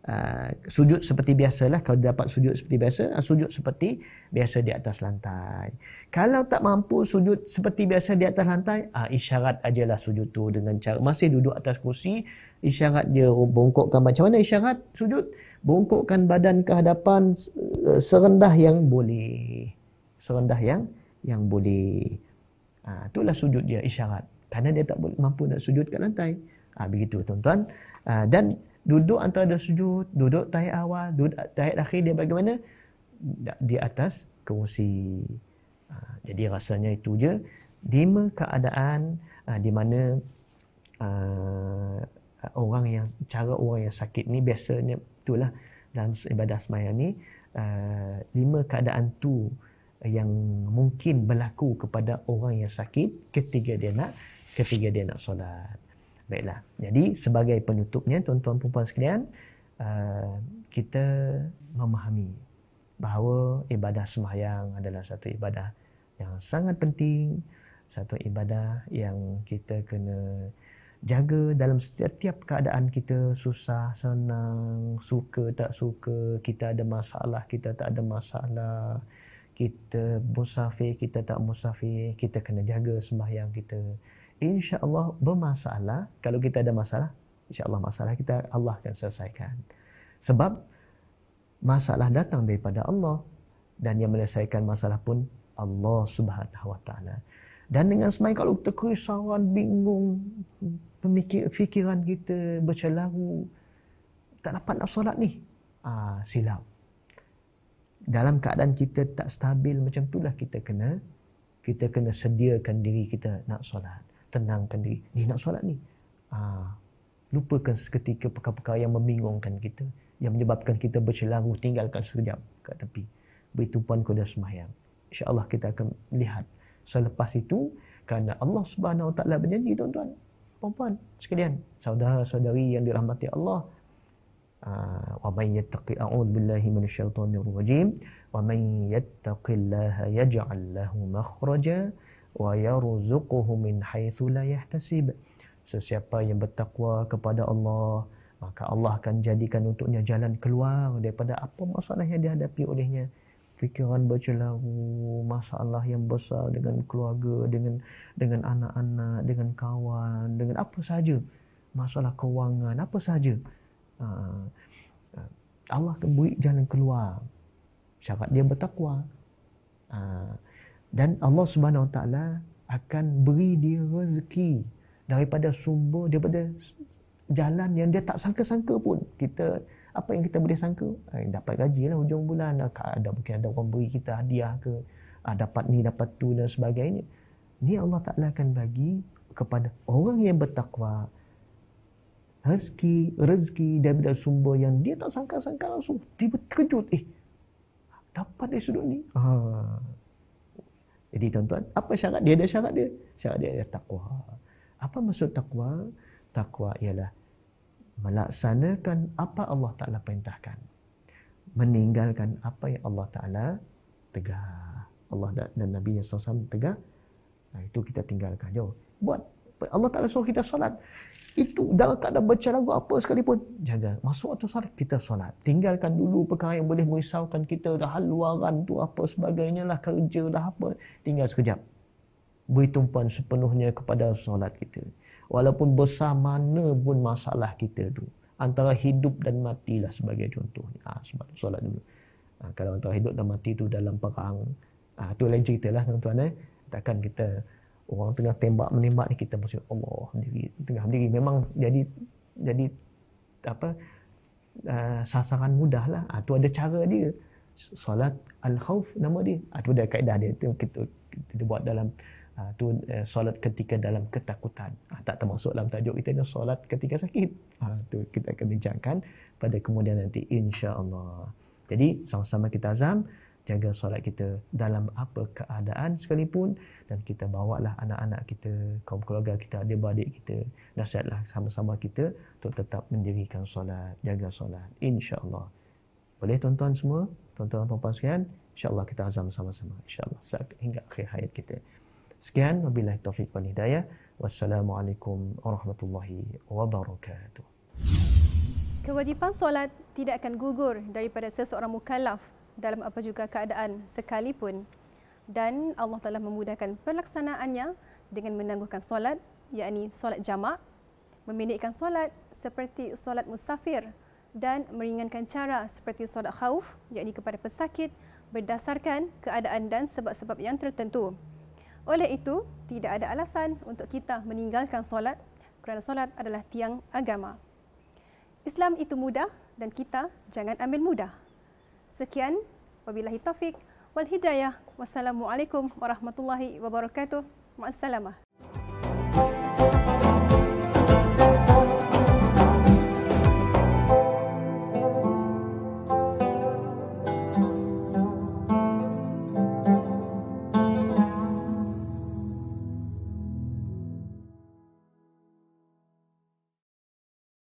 Uh, sujud seperti biasalah kalau dia dapat sujud seperti biasa uh, sujud seperti biasa di atas lantai kalau tak mampu sujud seperti biasa di atas lantai uh, isyarat ajalah sujud tu dengan cara masih duduk atas kursi isyarat dia bongkokkan macam mana isyarat sujud bongkokkan badan ke hadapan uh, serendah yang boleh serendah yang yang boleh uh, itulah sujud dia isyarat kerana dia tak mampu nak sujud kat lantai uh, begitu tuan-tuan uh, dan duduk antara dua sujud, duduk tahiyat awal, duduk tahiyat akhir dia bagaimana? Di atas kerusi. Ah, jadi rasanya itu je lima keadaan di mana ah, ah, orang yang cara orang yang sakit ni biasanya itulah dalam ibadah semayang ni lima keadaan tu yang mungkin berlaku kepada orang yang sakit ketika dia nak ketika dia nak solat. Baiklah. Jadi sebagai penutupnya tuan-tuan puan-puan sekalian, uh, kita memahami bahawa ibadah sembahyang adalah satu ibadah yang sangat penting, satu ibadah yang kita kena jaga dalam setiap keadaan kita susah, senang, suka tak suka, kita ada masalah, kita tak ada masalah, kita musafir, kita tak musafir, kita kena jaga sembahyang kita insya Allah bermasalah. Kalau kita ada masalah, insya Allah masalah kita Allah akan selesaikan. Sebab masalah datang daripada Allah dan yang menyelesaikan masalah pun Allah Subhanahu Wa Taala. Dan dengan semai kalau kita bingung, pemikir, fikiran kita bercelahu, tak dapat nak solat ni, ah, silap. Dalam keadaan kita tak stabil macam itulah kita kena kita kena sediakan diri kita nak solat tenangkan diri ni nak solat ni aa, ah, lupakan seketika perkara-perkara yang membingungkan kita yang menyebabkan kita bercelaru tinggalkan sekejap kat tepi begitu pun kuda semayang Allah kita akan lihat selepas itu kerana Allah subhanahu wa ta'ala berjanji tuan-tuan puan-puan sekalian saudara-saudari yang dirahmati Allah ah, wa man yattaqi a'udzu billahi minasyaitonir rajim wa man yattaqillaha yaj'al lahu makhraja wa yarzuquhu min haitsu la yahtasib. Sesiapa yang bertakwa kepada Allah, maka Allah akan jadikan untuknya jalan keluar daripada apa masalah yang dihadapi olehnya. Fikiran bercelau, masalah yang besar dengan keluarga, dengan dengan anak-anak, dengan kawan, dengan apa sahaja, Masalah kewangan, apa sahaja. Ha, ha. Allah akan beri jalan keluar. Syarat dia bertakwa. Ha dan Allah Subhanahu Taala akan beri dia rezeki daripada sumber daripada jalan yang dia tak sangka-sangka pun kita apa yang kita boleh sangka eh, dapat gaji lah hujung bulan ada mungkin ada orang beri kita hadiah ke ah, dapat ni dapat tu dan sebagainya ni Allah Taala akan bagi kepada orang yang bertakwa rezeki rezeki daripada sumber yang dia tak sangka-sangka langsung tiba terkejut eh dapat dari sudut ni Ah. Jadi tuan-tuan, apa syarat dia? Ada syarat dia. Syarat dia adalah takwa. Apa maksud takwa? Takwa ialah melaksanakan apa Allah Ta'ala perintahkan. Meninggalkan apa yang Allah Ta'ala tegah Allah dan Nabi SAW tegah Nah, itu kita tinggalkan. Jom. Buat. Allah Ta'ala suruh kita solat. Itu dalam keadaan baca lagu apa sekalipun. Jaga. Masuk waktu salat, kita solat. Tinggalkan dulu perkara yang boleh merisaukan kita. Dah luaran tu apa sebagainya lah. Kerja lah apa. Tinggal sekejap. Beri tumpuan sepenuhnya kepada solat kita. Walaupun besar mana pun masalah kita tu. Antara hidup dan mati lah sebagai contoh. Ha, ah, sebab solat dulu. Ha, kalau antara hidup dan mati tu dalam perang. Ha, tu lain cerita lah tuan-tuan. Eh. Takkan kita orang tengah tembak menembak ni kita mesti Allah diri tengah berdiri memang jadi jadi apa uh, sasaran mudah lah ha, tu ada cara dia solat al khauf nama dia ha, tu ada kaedah dia tu kita, kita, kita buat dalam ha, tu uh, eh, solat ketika dalam ketakutan ha, tak termasuk dalam tajuk kita ni solat ketika sakit ha, tu kita akan bincangkan pada kemudian nanti insya Allah jadi sama-sama kita azam jaga solat kita dalam apa keadaan sekalipun dan kita bawalah anak-anak kita, kaum keluarga kita, adik-beradik kita. Nasihatlah sama-sama kita untuk tetap mendirikan solat, jaga solat. InsyaAllah. Boleh tuan-tuan semua? Tuan-tuan dan puan-puan sekalian? InsyaAllah kita azam sama-sama. InsyaAllah. Hingga akhir hayat kita. Sekian. Wabillahi taufiq wa hidayah. Wassalamualaikum warahmatullahi wabarakatuh. Kewajipan solat tidak akan gugur daripada seseorang mukallaf dalam apa juga keadaan sekalipun dan Allah telah memudahkan pelaksanaannya dengan menangguhkan solat yakni solat jamak memendekkan solat seperti solat musafir dan meringankan cara seperti solat khauf yakni kepada pesakit berdasarkan keadaan dan sebab-sebab yang tertentu oleh itu tidak ada alasan untuk kita meninggalkan solat kerana solat adalah tiang agama Islam itu mudah dan kita jangan ambil mudah Sekian, wabillahi taufik wal hidayah. Wassalamualaikum warahmatullahi wabarakatuh. Ma'assalamah.